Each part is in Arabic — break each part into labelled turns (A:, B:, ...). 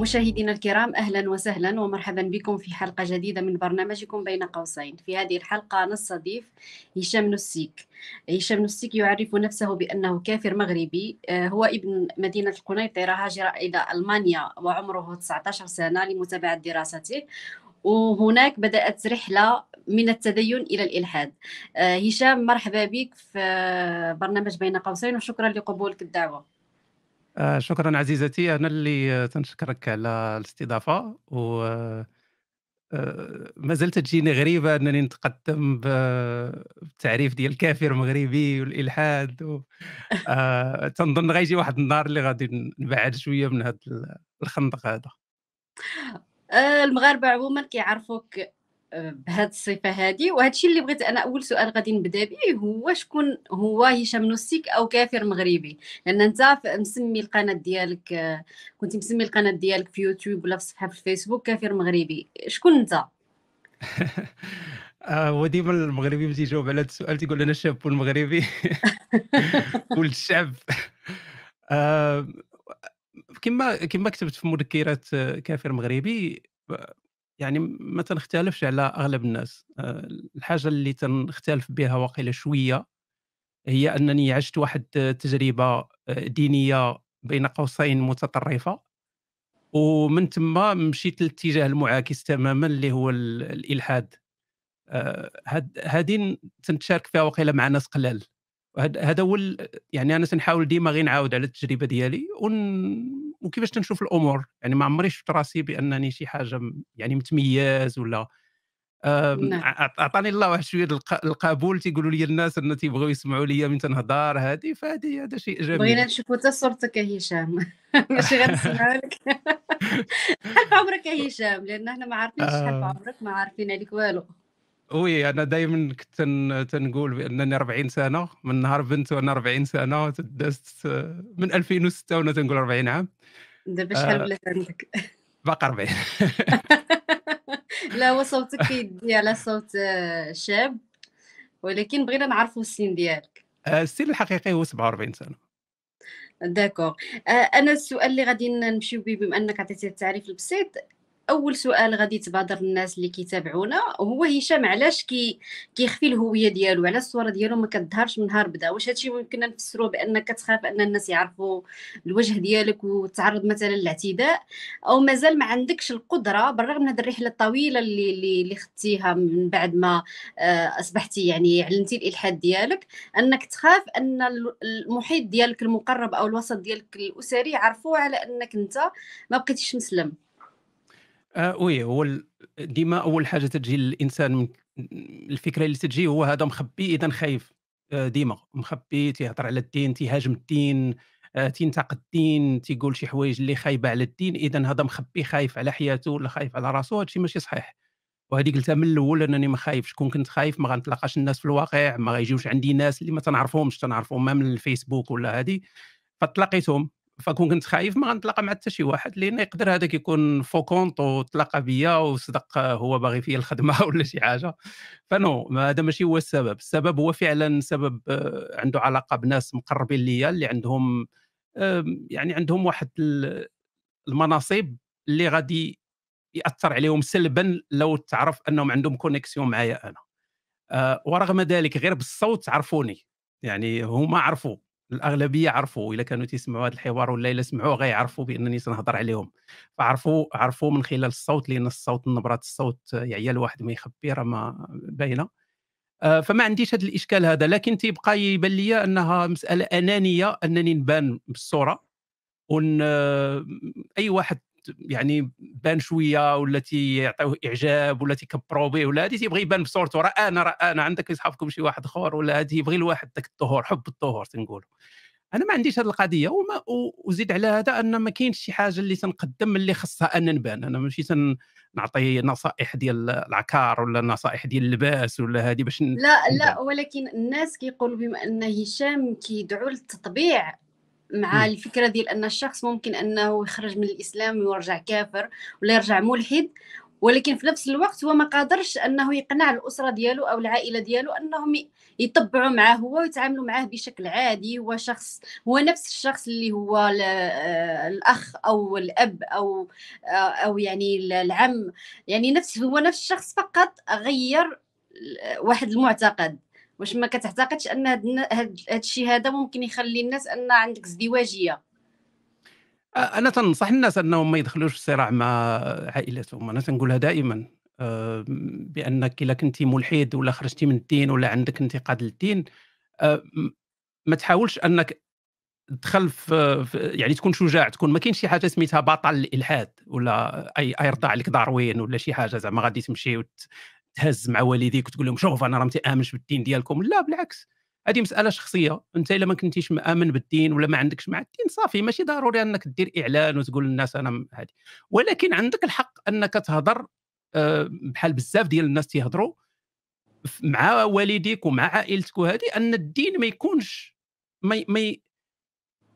A: مشاهدينا الكرام اهلا وسهلا ومرحبا بكم في حلقه جديده من برنامجكم بين قوسين في هذه الحلقه نستضيف هشام نسيك هشام نسيك يعرف نفسه بانه كافر مغربي آه، هو ابن مدينه القنيطره هاجر الى المانيا وعمره 19 سنه لمتابعه دراسته وهناك بدأت رحلة من التدين إلى الإلحاد آه، هشام مرحبا بك في برنامج بين قوسين وشكرا لقبولك الدعوة
B: آه، شكرا عزيزتي انا اللي تنشكرك على الاستضافه و آه، ما زلت تجيني غريبه انني نتقدم بالتعريف ديال الكافر المغربي والالحاد و... آه، تنظن غيجي واحد النهار اللي غادي نبعد شويه من هذا الخندق هذا
A: آه، المغاربه عموما كيعرفوك بهذه الصفه هذه وهذا الشيء اللي بغيت انا اول سؤال غادي نبدا به هو شكون هو هشام نوستيك او كافر مغربي لان انت مسمي القناه ديالك كنت مسمي القناه ديالك في يوتيوب ولا في الصفحه في الفيسبوك كافر مغربي شكون انت
B: آه، هو ديما المغربي ملي تيجاوب على هذا السؤال تيقول انا شاب مغربي ولد الشعب آه، كما كما كتبت في مذكرات كافر مغربي يعني ما تنختلفش على اغلب الناس آه، الحاجه اللي تنختلف بها واقيلا شويه هي انني عشت واحد آه، تجربه آه، دينيه بين قوسين متطرفه ومن ثم مشيت للاتجاه المعاكس تماما اللي هو الالحاد هذه تنتشارك فيها واقيلا مع ناس قلال هذا هو يعني انا تنحاول ديما غير نعاود على التجربه ديالي ون وكيفاش تنشوف الامور يعني ما عمري شفت راسي بانني شي حاجه يعني متميز ولا نعم. عطاني الله واحد شويه القبول تيقولوا لي الناس ان تيبغيو يسمعوا لي من تنهضر هذه فهذه هذا شيء جميل بغينا
A: نشوفوا حتى صورتك يا هشام ماشي غير لك شحال عمرك يا هشام لان احنا ما عارفينش شحال آه. عمرك ما عارفين عليك والو
B: وي انا دائما كنت تنقول بانني 40 سنه من نهار بنت وانا 40 سنه دازت من 2006 وانا تنقول 40 عام
A: دابا آه، شحال ولات
B: عندك باقي 40
A: لا هو صوتك كيدي على صوت آه، شاب ولكن بغينا نعرفوا السن ديالك
B: آه، السن الحقيقي هو 47 سنه
A: داكوغ انا السؤال اللي غادي نمشيو به بما انك عطيتي التعريف البسيط اول سؤال غادي تبادر الناس اللي كيتابعونا هو هشام علاش كي كيخفي الهويه ديالو علاش يعني الصوره ديالو ما كتظهرش من نهار بدا واش هادشي ممكن نفسروه بانك كتخاف ان الناس يعرفوا الوجه ديالك وتعرض مثلا للاعتداء او مازال ما عندكش القدره بالرغم من هذه الرحله الطويله اللي اللي, اللي خدتيها من بعد ما آه، اصبحتي يعني علنتي الالحاد ديالك انك تخاف ان المحيط ديالك المقرب او الوسط ديالك الاسري يعرفوه على انك انت ما بقيتيش مسلم
B: آه وي هو ديما اول حاجه تجي للانسان الفكره اللي تجي هو هذا مخبي اذا خايف آه ديما مخبي تيهضر على الدين تيهاجم الدين آه تينتقد الدين تيقول شي حوايج اللي خايبه على الدين اذا هذا مخبي خايف على حياته ولا خايف على راسو هادشي ماشي صحيح وهذه قلتها من الاول انني ما خايفش كون كنت خايف ما غنتلاقاش الناس في الواقع ما غيجيوش عندي ناس اللي ما تنعرفهمش تنعرفهم ما من الفيسبوك ولا هذه فتلاقيتهم فكون كنت خايف ما غنتلاقى مع حتى شي واحد لان يقدر هذاك يكون فوكونط وتلاقى بيا وصدق هو باغي فيا الخدمه ولا شي حاجه فنو ما هذا ماشي هو السبب السبب هو فعلا سبب آه، عنده علاقه بناس مقربين ليا اللي عندهم يعني عندهم واحد المناصب اللي غادي ياثر عليهم سلبا لو تعرف انهم عندهم كونيكسيون معايا انا آه، ورغم ذلك غير بالصوت عرفوني يعني هما عرفوا الاغلبيه عرفوا الا كانوا تيسمعوا هذا الحوار ولا الا سمعوه غيعرفوا بانني سنهضر عليهم فعرفوا عرفوا من خلال الصوت لان الصوت نبرات الصوت يعيا يعني الواحد ما يخبي راه ما باينه آه، فما عنديش هذا الاشكال هذا لكن تيبقى يبان لي انها مساله انانيه انني نبان بالصوره وأن آه، اي واحد يعني بان شويه ولا تيعطيوه اعجاب ولا تيكبروا به ولا هذه تيبغي يبان بصورته راه انا راه انا عندك يصحابكم شي واحد اخر ولا هذه يبغي الواحد ذاك الطهور حب الطهور تنقولوا انا ما عنديش هذه القضيه وما وزيد على هذا ان ما كاينش شي حاجه اللي تنقدم اللي خصها انا نبان انا ماشي نعطي نصائح ديال العكار ولا نصائح ديال اللباس ولا هذه باش لا لا
A: ولكن الناس كيقولوا بما ان هشام كيدعو للتطبيع مع م. الفكره ديال ان الشخص ممكن انه يخرج من الاسلام ويرجع كافر ولا يرجع ملحد ولكن في نفس الوقت هو ما قادرش انه يقنع الاسره ديالو او العائله ديالو انهم يطبعوا معاه هو ويتعاملوا معاه بشكل عادي هو شخص هو نفس الشخص اللي هو آه، الاخ او الاب او آه، او يعني العم يعني نفس هو نفس الشخص فقط غير واحد المعتقد واش ما كتعتقدش ان هاد الشيء هذا ممكن يخلي الناس ان عندك ازدواجيه
B: انا تنصح الناس انهم ما يدخلوش في صراع مع عائلتهم انا تنقولها دائما بانك الا كنتي ملحد ولا خرجتي من الدين ولا عندك انتقاد للدين ما تحاولش انك تدخل في يعني تكون شجاع تكون ما كاينش شي حاجه سميتها بطل الالحاد ولا اي يرضى عليك داروين ولا شي حاجه زعما غادي تمشي وت تهز مع والديك وتقول لهم شوف انا راه ما تامنش بالدين ديالكم لا بالعكس هذه مساله شخصيه انت الا ما كنتيش مامن بالدين ولا ما عندكش مع الدين صافي ماشي ضروري انك دير اعلان وتقول للناس انا هذه ولكن عندك الحق انك تهضر آه، بحال بزاف ديال الناس تيهضروا مع والديك ومع عائلتك وهذه ان الدين ما يكونش ما, ما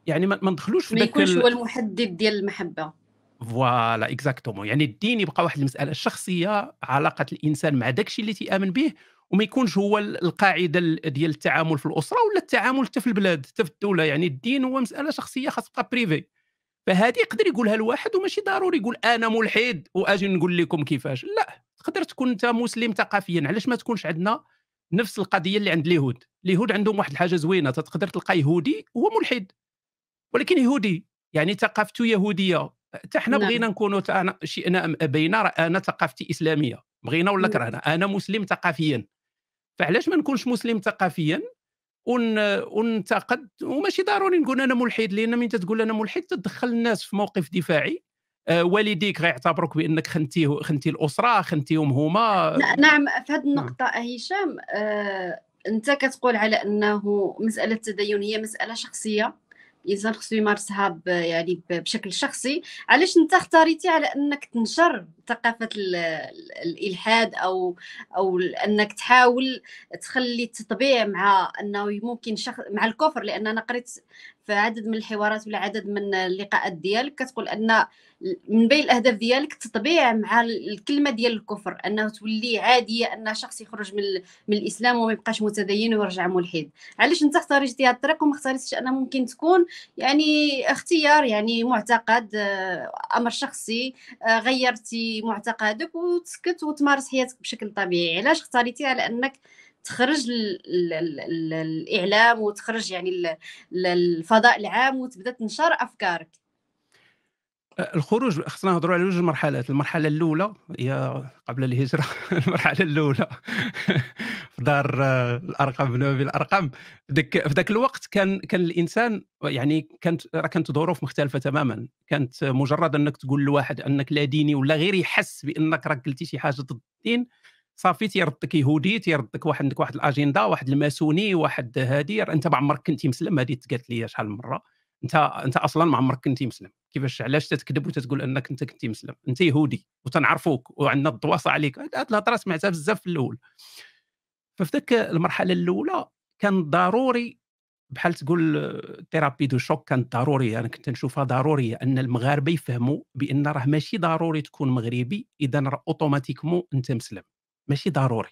B: يعني ما ندخلوش في ما يكونش هو
A: المحدد ديال المحبه
B: فوالا اكزاكتومون يعني الدين يبقى واحد المساله الشخصيه علاقه الانسان مع داكشي اللي تيامن به وما يكونش هو القاعده ديال التعامل في الاسره ولا التعامل حتى في البلاد حتى في الدوله يعني الدين هو مساله شخصيه خاص تبقى بريفي فهذه يقدر يقولها الواحد وماشي ضروري يقول انا ملحد واجي نقول لكم كيفاش لا تقدر تكون انت مسلم ثقافيا علاش ما تكونش عندنا نفس القضيه اللي عند اليهود اليهود عندهم واحد الحاجه زوينه تقدر تلقى يهودي هو ملحد ولكن يهودي يعني ثقافته يهوديه حتى حنا نعم. بغينا نكونوا انا شئنا ام ابينا انا ثقافتي اسلاميه بغينا ولا نعم. كرهنا انا مسلم ثقافيا فعلاش ما نكونش مسلم ثقافيا وننتقد وماشي ضروري نقول انا ملحد لان من تقول انا ملحد تدخل الناس في موقف دفاعي آه، والديك غيعتبروك بانك خنتي خنتي الاسره خنتيهم هما نعم
A: في هذه نعم. النقطه هشام آه انت كتقول على انه مساله التدين هي مساله شخصيه الانسان خصو يمارسها يعني بشكل شخصي علاش انت اختاريتي على انك تنشر ثقافه الالحاد او او انك تحاول تخلي التطبيع مع انه ممكن شخص مع الكفر لان انا قريت في عدد من الحوارات ولا عدد من اللقاءات ديالك كتقول ان من بين الاهداف ديالك التطبيع مع الكلمه ديال الكفر انه تولي عاديه ان شخص يخرج من من الاسلام وما يبقاش متدين ويرجع ملحد علاش انت اختاريتي هذه الطريق وما اختاريتش انها ممكن تكون يعني اختيار يعني معتقد آه، امر شخصي آه، غيرتي معتقدك وتسكت وتمارس حياتك بشكل طبيعي علاش اختاريتي على انك تخرج الاعلام وتخرج يعني الفضاء العام وتبدا تنشر افكارك
B: الخروج خصنا نهضروا على جوج مرحلات المرحله الاولى هي قبل الهجره المرحله الاولى في دار الارقام بنوبي الارقام دك في ذاك الوقت كان كان الانسان يعني كانت راه كانت ظروف مختلفه تماما كانت مجرد انك تقول لواحد انك لا ديني ولا غير يحس بانك راك قلتي شي حاجه ضد الدين صافي تيردك يهودي تيردك واحد عندك واحد الاجنده واحد الماسوني واحد هادي انت ما عمرك كنتي مسلم هذه تقالت لي شحال من مره انت انت اصلا ما عمرك كنتي مسلم كيفاش علاش تتكذب وتتقول انك انت كنتي مسلم انت يهودي وتنعرفوك وعندنا الضواصه عليك هاد الهضره سمعتها بزاف في الاول ففي ذاك المرحله الاولى كان ضروري بحال تقول تيرابي دو شوك كانت ضروريه انا يعني كنت نشوفها ضروريه ان المغاربه يفهموا بان راه ماشي ضروري تكون مغربي اذا راه اوتوماتيكمون انت مسلم ماشي ضروري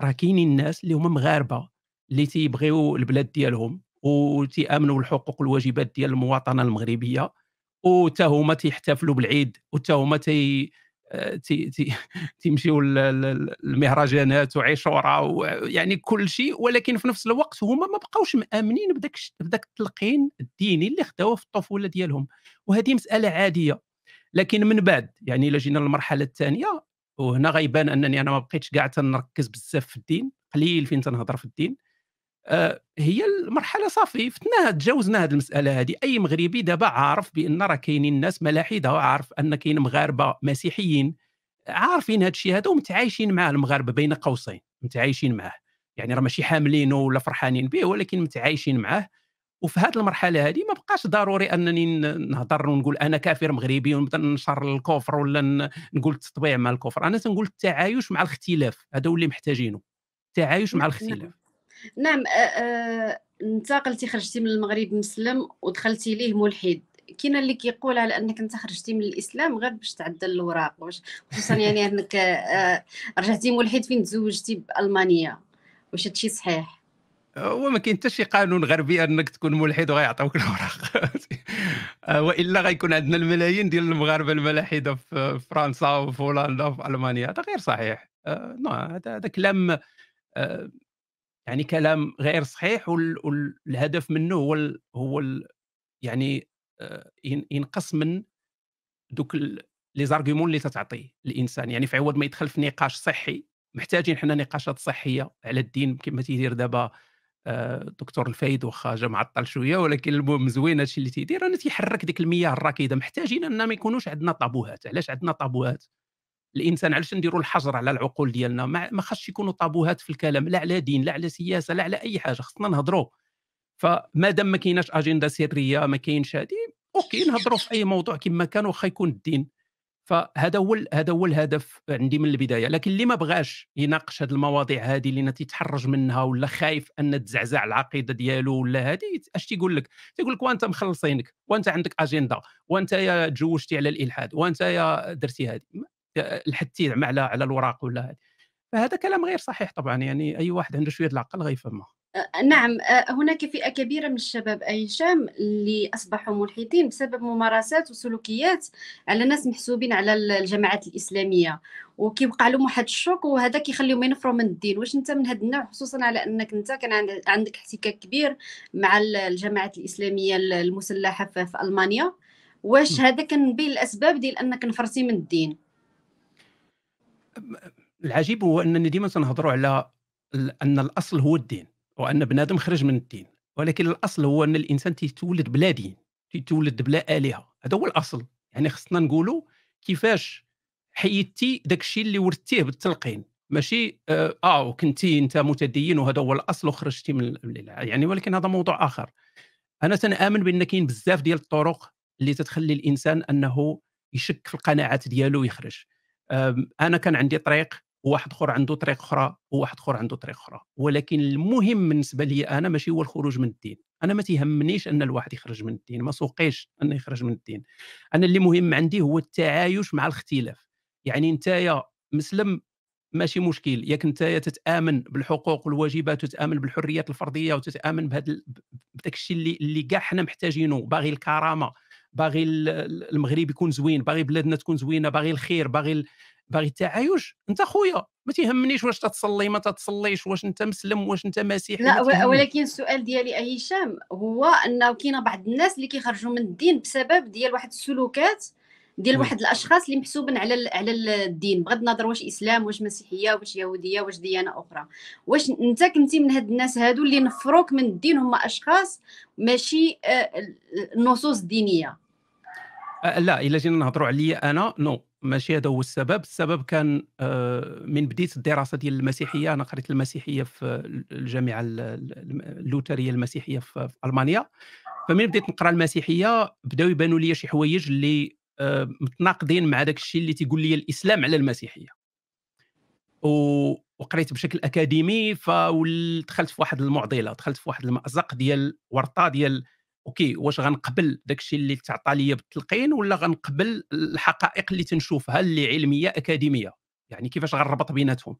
B: راه كاينين الناس اللي هما مغاربه اللي تيبغيو البلاد ديالهم وتيامنوا الحقوق والواجبات ديال المواطنه المغربيه وتا هما تيحتفلوا بالعيد وتا هما آه، تي تي تي تيمشيو للمهرجانات وعشوره ويعني كل شيء ولكن في نفس الوقت هما ما بقاوش مامنين بداك بداك التلقين الديني اللي خداوه في الطفوله ديالهم وهذه مساله عاديه لكن من بعد يعني الا جينا للمرحله الثانيه وهنا غيبان انني انا ما بقيتش كاع تنركز بزاف في الدين قليل فين تنهضر في الدين آه، هي المرحله صافي فتناها تجاوزنا هذه المساله هذه اي مغربي دابا عارف بان راه كاينين ناس ملاحده وعارف ان كاين مغاربه مسيحيين عارفين هذا الشيء هذا ومتعايشين معاه المغاربه بين قوسين متعايشين معاه يعني راه ماشي حاملينه ولا فرحانين به ولكن متعايشين معاه وفي هذه المرحله هذه ما بقاش ضروري انني نهضر ونقول انا كافر مغربي ونبدا ننشر الكفر ولا نقول التطبيع مع الكفر انا تنقول التعايش مع الاختلاف هذا هو اللي محتاجينه التعايش مع الاختلاف
A: نعم انتقلتي خرجتي من المغرب مسلم ودخلتي ليه ملحد كاين اللي كيقول على انك انت خرجتي من الاسلام غير باش تعدل الوراق واش خصوصا يعني انك رجعتي ملحد فين تزوجتي بالمانيا واش هادشي صحيح
B: هو ما كاين حتى شي قانون غربي انك تكون ملحد وغيعطيوك الاوراق والا غيكون عندنا الملايين ديال المغاربه الملاحده في فرنسا وفي هولندا وفي المانيا هذا غير صحيح نو نعم، هذا كلام يعني كلام غير صحيح والهدف منه هو الـ هو الـ يعني آه، ينقص من دوك لي زارغيومون اللي تتعطيه الانسان يعني في عوض ما يدخل في نقاش صحي محتاجين حنا نقاشات صحيه على الدين كما تيدير دابا آه، دكتور الفايد واخا جا معطل شويه ولكن المهم زوين هادشي اللي تيدير انا تيحرك ديك المياه الراكده محتاجين ان ما يكونوش عندنا طابوهات علاش عندنا طابوهات الانسان علاش نديروا الحجر على العقول ديالنا ما خاصش يكونوا طابوهات في الكلام لا على دين لا على سياسه لا على اي حاجه خصنا نهضروا فما دام ما كايناش اجنده سريه ما كاينش هذه اوكي نهضروا في اي موضوع كما كان واخا يكون الدين فهذا هو هذا هو الهدف عندي من البدايه لكن اللي ما بغاش يناقش هذه المواضيع هذه اللي تيتحرج منها ولا خايف ان تزعزع العقيده ديالو ولا هذه اش تيقول لك تيقول لك وانت مخلصينك وانت عندك اجنده وانت يا تزوجتي على الالحاد وانت يا درتي هذه الحثي على على الوراق ولا هذا فهذا كلام غير صحيح طبعا يعني اي واحد عنده شويه العقل غيفهمها
A: نعم هناك فئة كبيرة من الشباب أي شام اللي أصبحوا ملحدين بسبب ممارسات وسلوكيات على ناس محسوبين على الجماعات الإسلامية وكيوقع لهم واحد الشوك وهذا كيخليهم ينفروا من الدين واش انت من هذا النوع خصوصا على انك انت كان عندك احتكاك كبير مع الجماعات الاسلاميه المسلحه في المانيا واش هذا كان بين الاسباب ديال انك نفرتي من الدين
B: العجيب هو اننا ديما تنهضروا على ان الاصل هو الدين وان بنادم خرج من الدين ولكن الاصل هو ان الانسان تيتولد بلا دين تيتولد بلا الهه هذا هو الاصل يعني خصنا نقولوا كيفاش حيدتي داك الشيء اللي ورثتيه بالتلقين ماشي اه, آه وكنتي انت متدين وهذا هو الاصل وخرجتي من يعني ولكن هذا موضوع اخر انا تنامن بان كاين بزاف ديال الطرق اللي تتخلي الانسان انه يشك في القناعات ديالو ويخرج انا كان عندي طريق وواحد اخر عنده طريق اخرى وواحد اخر عنده طريق اخرى ولكن المهم بالنسبه لي انا ماشي هو الخروج من الدين انا ما تيهمنيش ان الواحد يخرج من الدين ما سوقيش انه يخرج من الدين انا اللي مهم عندي هو التعايش مع الاختلاف يعني نتايا مسلم ماشي مشكل ياك انت تتامن بالحقوق والواجبات وتتامن بالحريات الفرديه وتتامن بهذا داكشي الشيء اللي اللي كاع حنا محتاجينه باغي الكرامه باغي المغرب يكون زوين باغي بلادنا تكون زوينه باغي الخير باغي باغي التعايش انت خويا ما تيهمنيش واش تتصلي ما تتصليش واش انت مسلم واش انت مسيحي لا ولكن
A: السؤال ديالي هشام هو انه كاينه بعض الناس اللي كيخرجوا من الدين بسبب ديال واحد السلوكات ديال واحد الاشخاص اللي محسوبين على على الدين بغض النظر واش اسلام واش مسيحيه واش يهوديه واش ديانه اخرى واش انت كنتي من هاد الناس هادو اللي نفروك من الدين هما اشخاص ماشي آه، النصوص الدينيه
B: آه، لا الا جينا نهضروا عليا انا نو ماشي هذا هو السبب السبب كان آه، من بديت الدراسه ديال المسيحيه انا قريت المسيحيه في الجامعه اللوتريه المسيحيه في المانيا فمن بديت نقرا المسيحيه بداو يبانوا لي شي حوايج اللي متناقضين مع داك الشيء اللي تيقول لي الاسلام على المسيحيه و... وقريت بشكل اكاديمي فدخلت في واحد المعضله دخلت في واحد المازق ديال ورطه ديال اوكي واش غنقبل داك الشيء اللي تعطى لي بالتلقين ولا غنقبل الحقائق اللي تنشوفها اللي علميه اكاديميه يعني كيفاش غنربط بيناتهم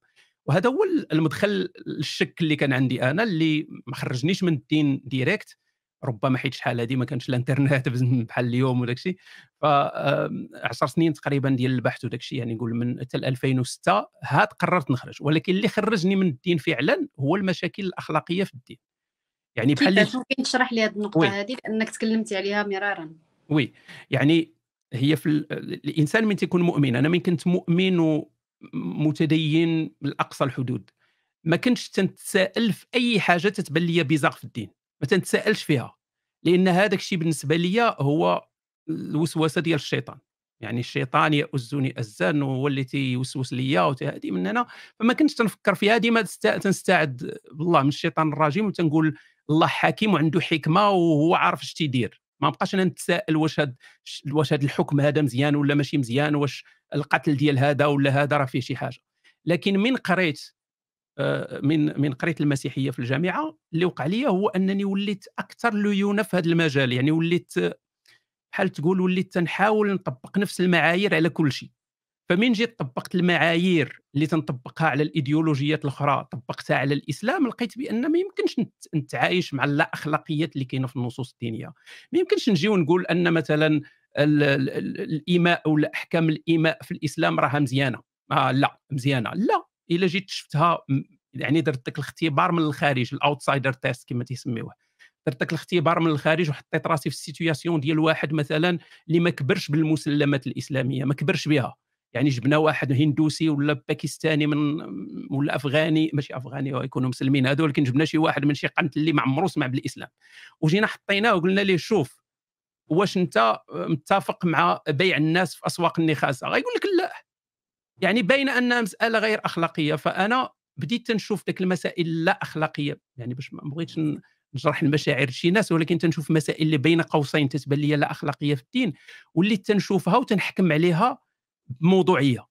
B: وهذا هو المدخل الشك اللي كان عندي انا اللي ما خرجنيش من الدين ديريكت ربما حيت شحال هذه ما كانش الانترنت بحال اليوم وداك الشيء ف 10 سنين تقريبا ديال البحث وداك الشيء يعني نقول من حتى 2006 هاد قررت نخرج ولكن اللي خرجني من الدين فعلا هو المشاكل الاخلاقيه في الدين يعني بحال اللي
A: ممكن تشرح لي هذه النقطه هذه لانك تكلمتي عليها مرارا
B: وي يعني هي في الانسان من تيكون مؤمن انا من كنت مؤمن ومتدين لاقصى الحدود ما كنتش تنتسائل في اي حاجه تتبان لي بيزاغ في الدين ما تنتسالش فيها لان هذاك الشيء بالنسبه لي هو الوسوسه ديال الشيطان يعني الشيطان يؤزني ازان وهو اللي تيوسوس ليا وتهدي من هنا فما كنتش تنفكر فيها ديما تنستعد بالله من الشيطان الرجيم وتنقول الله حكيم وعنده حكمه وهو عارف اش تيدير ما بقاش انا نتساءل واش هاد واش هاد الحكم هذا مزيان ولا ماشي مزيان واش القتل ديال هذا ولا هذا راه فيه شي حاجه لكن من قريت آه، من من قريت المسيحيه في الجامعه اللي وقع لي هو انني وليت اكثر ليونه في هذا المجال يعني وليت بحال تقول وليت تنحاول نطبق نفس المعايير على كل شيء فمن جيت طبقت المعايير اللي تنطبقها على الايديولوجيات الاخرى طبقتها على الاسلام لقيت بان ما يمكنش نتعايش مع اللا اخلاقيات اللي كاينه في النصوص الدينيه ما يمكنش نجي ونقول ان مثلا الايماء او احكام الايماء في الاسلام راها مزيانه آه لا مزيانه لا الا جيت شفتها يعني درت داك الاختبار من الخارج الاوتسايدر تيست كما تيسميوه درت داك الاختبار من الخارج وحطيت راسي في السيتوياسيون ديال واحد مثلا اللي ما كبرش بالمسلمات الاسلاميه ما كبرش بها يعني جبنا واحد هندوسي ولا باكستاني من ولا افغاني ماشي افغاني يكونوا مسلمين هذول ولكن جبنا شي واحد من شي قنت اللي ما عمرو سمع بالاسلام وجينا حطيناه وقلنا ليه شوف واش انت متفق مع بيع الناس في اسواق النخاسه غيقول لك لا يعني بين انها مساله غير اخلاقيه فانا بديت نشوف ذاك المسائل اللا اخلاقيه يعني باش ما بغيتش نجرح المشاعر شي ناس ولكن تنشوف مسائل اللي بين قوسين تتبان لي لا اخلاقيه في الدين واللي تنشوفها وتنحكم عليها بموضوعيه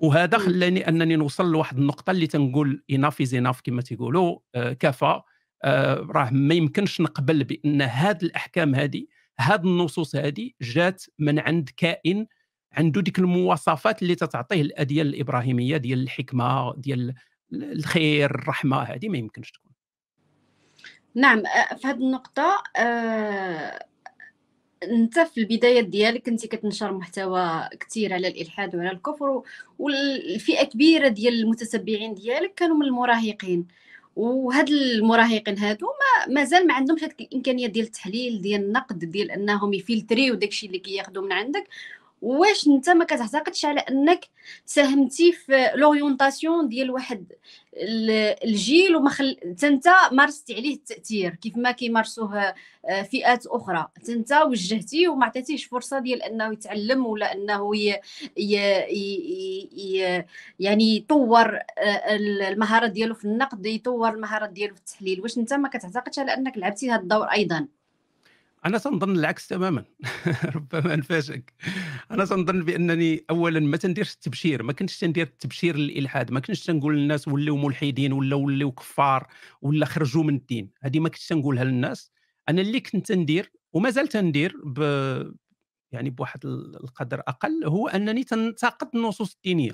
B: وهذا خلاني انني نوصل لواحد النقطه اللي تنقول اناف از اناف كما تيقولوا آه كفى آه راه ما يمكنش نقبل بان هذه الاحكام هذه هذه النصوص هذه جات من عند كائن عنده ديك المواصفات اللي تتعطيه الاديان الابراهيميه ديال الحكمه ديال الخير الرحمه هذه ما يمكنش تكون
A: نعم في هذه النقطه آه انت في البدايه ديالك كنتي كتنشر محتوى كثير على الالحاد وعلى الكفر والفئه كبيره ديال المتتبعين ديالك كانوا من المراهقين وهاد المراهقين هادو ما مازال ما عندهمش هذيك الامكانيه ديال التحليل ديال النقد ديال انهم يفلتريو داكشي اللي كياخذوا من عندك واش انت ما كتعتقدش على انك ساهمتي في لورينتاسيون ديال واحد الجيل وما خل... انت مارستي عليه التاثير كيف ما كيمارسوه آه، فئات اخرى انت وجهتي وما عطيتيهش فرصه ديال انه يتعلم ولا انه ي... ي... ي... يعني يطور آه، المهارات ديالو في النقد يطور المهارات ديالو في التحليل واش انت ما كتعتقدش على انك لعبتي هذا الدور ايضا
B: انا تنظن العكس تماما ربما نفاجئك انا تنظن بانني اولا ما تنديرش التبشير ما كنتش تندير التبشير للالحاد ما كنتش تنقول للناس ولاو ملحدين ولا ولاو كفار ولا خرجوا من الدين هذه ما كنتش تنقولها للناس انا اللي كنت ندير زلت تندير ب... يعني بواحد القدر اقل هو انني تنتقد النصوص الدينيه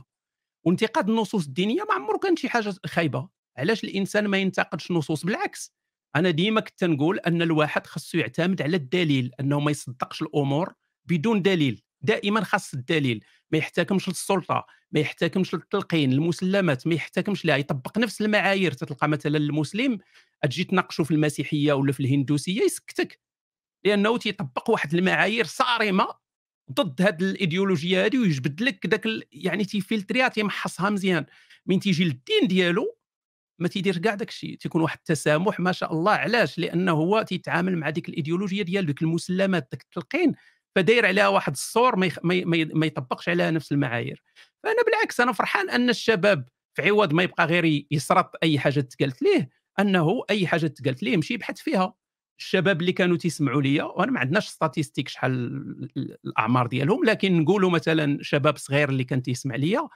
B: وانتقاد النصوص الدينيه ما عمره كان شي حاجه خايبه علاش الانسان ما ينتقدش نصوص بالعكس انا ديما كنت نقول ان الواحد خصو يعتمد على الدليل انه ما يصدقش الامور بدون دليل دائما خاص الدليل ما يحتكمش للسلطه ما يحتكمش للتلقين المسلمات ما يحتكمش لها يطبق نفس المعايير تتلقى مثلا المسلم تجي تناقشه في المسيحيه ولا في الهندوسيه يسكتك لانه تيطبق واحد المعايير صارمه ضد هذه الايديولوجيه هذه ويجبد لك داك يعني تيفلتريها تيمحصها مزيان من تيجي للدين ديالو ما تيدير كاع داك الشيء تيكون واحد التسامح ما شاء الله علاش لانه هو تيتعامل مع ديك الايديولوجيه ديال ديك المسلمات داك التلقين فداير عليها واحد الصور ما, يخ... ما, ي... ما يطبقش عليها نفس المعايير فانا بالعكس انا فرحان ان الشباب في عوض ما يبقى غير يسرط اي حاجه تقالت ليه انه اي حاجه تقالت ليه يمشي يبحث فيها الشباب اللي كانوا تيسمعوا ليا وانا ما عندناش ستاتيستيك شحال الاعمار ديالهم لكن نقولوا مثلا شباب صغير اللي كان تيسمع ليا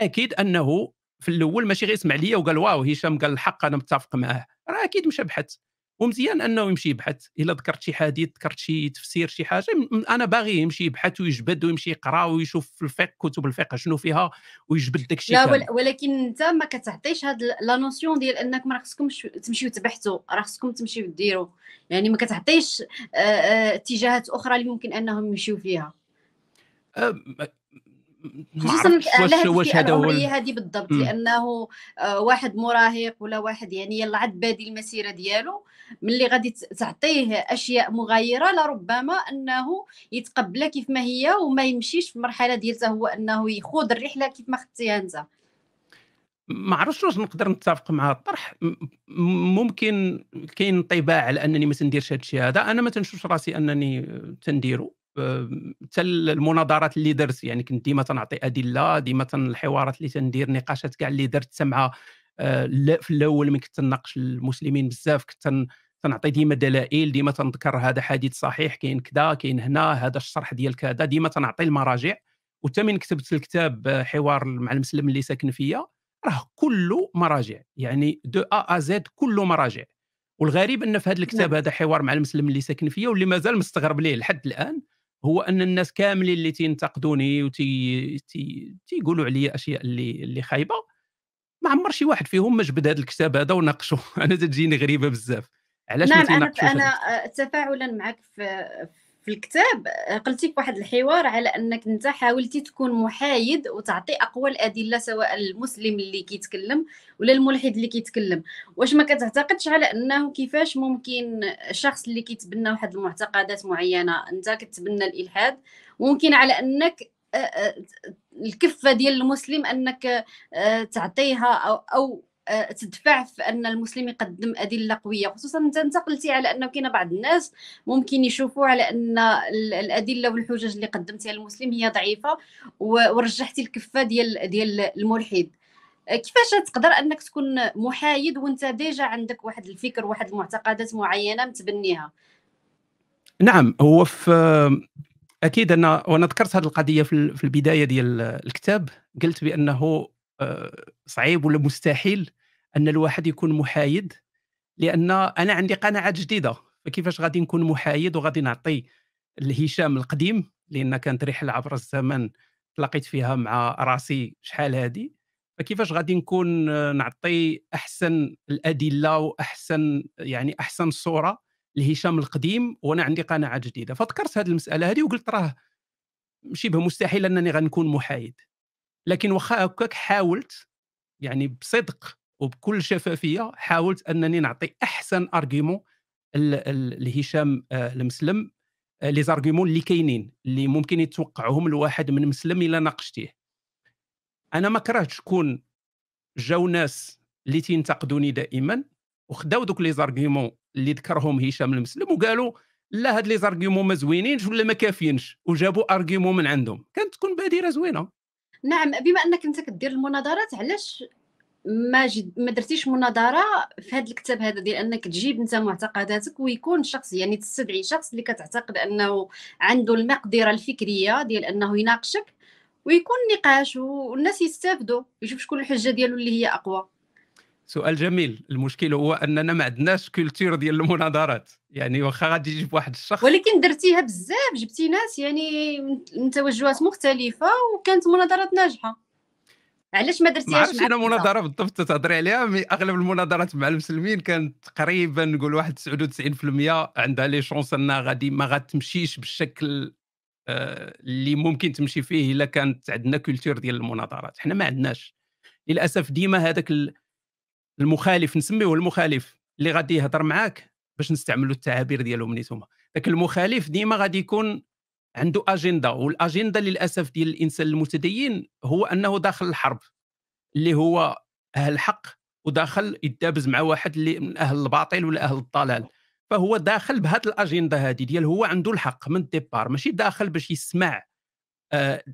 B: اكيد انه في الاول ماشي غير يسمع ليا وقال واو هشام قال الحق انا متفق معاه راه اكيد مشى بحث ومزيان انه يمشي يبحث الا ذكرت شي حديث ذكرت شي تفسير شي حاجه انا باغي يمشي يبحث ويجبد ويمشي يقرا ويشوف في الفقه كتب الفقه شنو فيها ويجبد داك الشيء لا
A: ولكن انت ما كتعطيش هاد لا نوسيون ديال انك ما خصكمش تمشيو تبحثوا راه خصكم تمشيو ديروا يعني ما كتعطيش آه، آه، اتجاهات اخرى اللي ممكن انهم يمشيو فيها
B: خصوصا اهلها واش هذا هو هذه
A: بالضبط لانه آه، واحد مراهق ولا واحد يعني يلا عاد بادي المسيره ديالو ملي غادي تعطيه اشياء مغايره لربما انه يتقبلها كيف ما هي وما يمشيش في المرحله ديالته هو انه يخوض الرحله كيف ما خدتيها انت
B: ما عرفتش واش نقدر نتفق مع الطرح ممكن كاين طباع على انني ما تنديرش هذا الشيء هذا انا ما تنشوفش راسي انني تنديرو حتى المناظرات اللي درت يعني كنت ديما تنعطي ادله ديما الحوارات اللي تندير نقاشات كاع اللي درت مع آه، في الاول ملي كنت نناقش المسلمين بزاف كنت تنعطي ديما دلائل ديما تنذكر هذا حديث صحيح كاين كذا كاين هنا هذا الشرح ديال كذا ديما تنعطي المراجع وحتى من كتبت الكتاب آه، حوار مع المسلم اللي ساكن فيا راه كله مراجع يعني دو ا زد كله مراجع والغريب ان في هذا الكتاب نعم. هذا حوار مع المسلم اللي ساكن فيا واللي مازال مستغرب ليه لحد الان هو ان الناس كاملين اللي تينتقدوني وتي تيقولوا عليا اشياء اللي اللي خايبه ما عمر شي واحد فيهم ما جبد هذا الكتاب هذا وناقشه انا تجيني غريبه بزاف علاش نعم ما انا انا
A: تفاعلا معك في في الكتاب قلتيك واحد الحوار على انك انت حاولتي تكون محايد وتعطي اقوى الادله سواء المسلم اللي كيتكلم ولا الملحد اللي كيتكلم واش ما كتعتقدش على انه كيفاش ممكن الشخص اللي كيتبنى واحد المعتقدات معينه انت كتبنى الالحاد ممكن على انك آه، آه، الكفه ديال المسلم انك آه، تعطيها او او آه، تدفع في ان المسلم يقدم ادله قويه خصوصا انت انتقلتي على انه كاين بعض الناس ممكن يشوفوا على ان الادله والحجج اللي قدمتيها للمسلم هي ضعيفه ورجحتي الكفه ديال ديال الملحد آه، كيفاش تقدر انك تكون محايد وانت ديجا عندك واحد الفكر واحد المعتقدات معينه متبنيها
B: نعم هو في اكيد انا وانا ذكرت هذه القضيه في البدايه ديال الكتاب قلت بانه آه، صعيب ولا مستحيل ان الواحد يكون محايد لان انا عندي قناعات جديده فكيفاش غادي نكون محايد وغادي نعطي لهشام القديم لان كانت رحله عبر الزمن تلاقيت فيها مع راسي شحال هذه فكيفاش غادي نكون آه، نعطي احسن الادله واحسن يعني احسن صوره لهشام القديم وانا عندي قناعات جديده فذكرت هذه المساله هذه وقلت راه شبه مستحيل انني غنكون محايد لكن واخا هكاك حاولت يعني بصدق وبكل شفافيه حاولت انني نعطي احسن ارغيمون لهشام آه، المسلم لي آه، زارغيمون اللي كاينين اللي ممكن يتوقعهم الواحد من مسلم الا ناقشتيه انا ما كرهتش كون جاو ناس اللي تينتقدوني دائما وخداو دوك لي زارغيمون اللي ذكرهم هشام المسلم وقالوا لا هاد لي زارغيمون ما زوينينش ولا ما كافينش وجابوا ارغيمون من عندهم كانت تكون
A: بادره زوينه نعم بما انك انت كدير المناظرات علاش ما جد ما درتيش مناظره في هذا الكتاب هذا ديال انك تجيب انت معتقداتك ويكون شخص يعني تستدعي شخص اللي كتعتقد انه عنده المقدره الفكريه ديال انه يناقشك ويكون نقاش والناس يستافدوا يشوف شكون الحجه ديالو اللي هي اقوى
B: سؤال جميل المشكل هو اننا ما عندناش كولتور ديال المناظرات يعني واخا غادي يجيب واحد الشخص ولكن
A: درتيها بزاف جبتي ناس يعني من توجهات مختلفه وكانت مناظرات ناجحه علاش ما درتيهاش ما مناظره
B: بالضبط تهضري عليها مي اغلب المناظرات مع المسلمين كانت تقريبا نقول واحد 99% عندها لي شونس انها غادي ما غاتمشيش بالشكل آه، اللي ممكن تمشي فيه الا كانت عندنا كولتور ديال المناظرات حنا ما عندناش للاسف ديما هذاك ال... المخالف نسميه المخالف اللي غادي يهضر معاك باش نستعملوا التعابير ديالهم نيتوما ذاك المخالف ديما غادي يكون عنده اجنده والاجنده للاسف ديال الانسان المتدين هو انه داخل الحرب اللي هو اهل الحق وداخل يدابز مع واحد اللي من اهل الباطل ولا اهل الضلال فهو داخل بهذه الاجنده هذه ديال هو عنده الحق من الديبار ماشي داخل باش يسمع آه،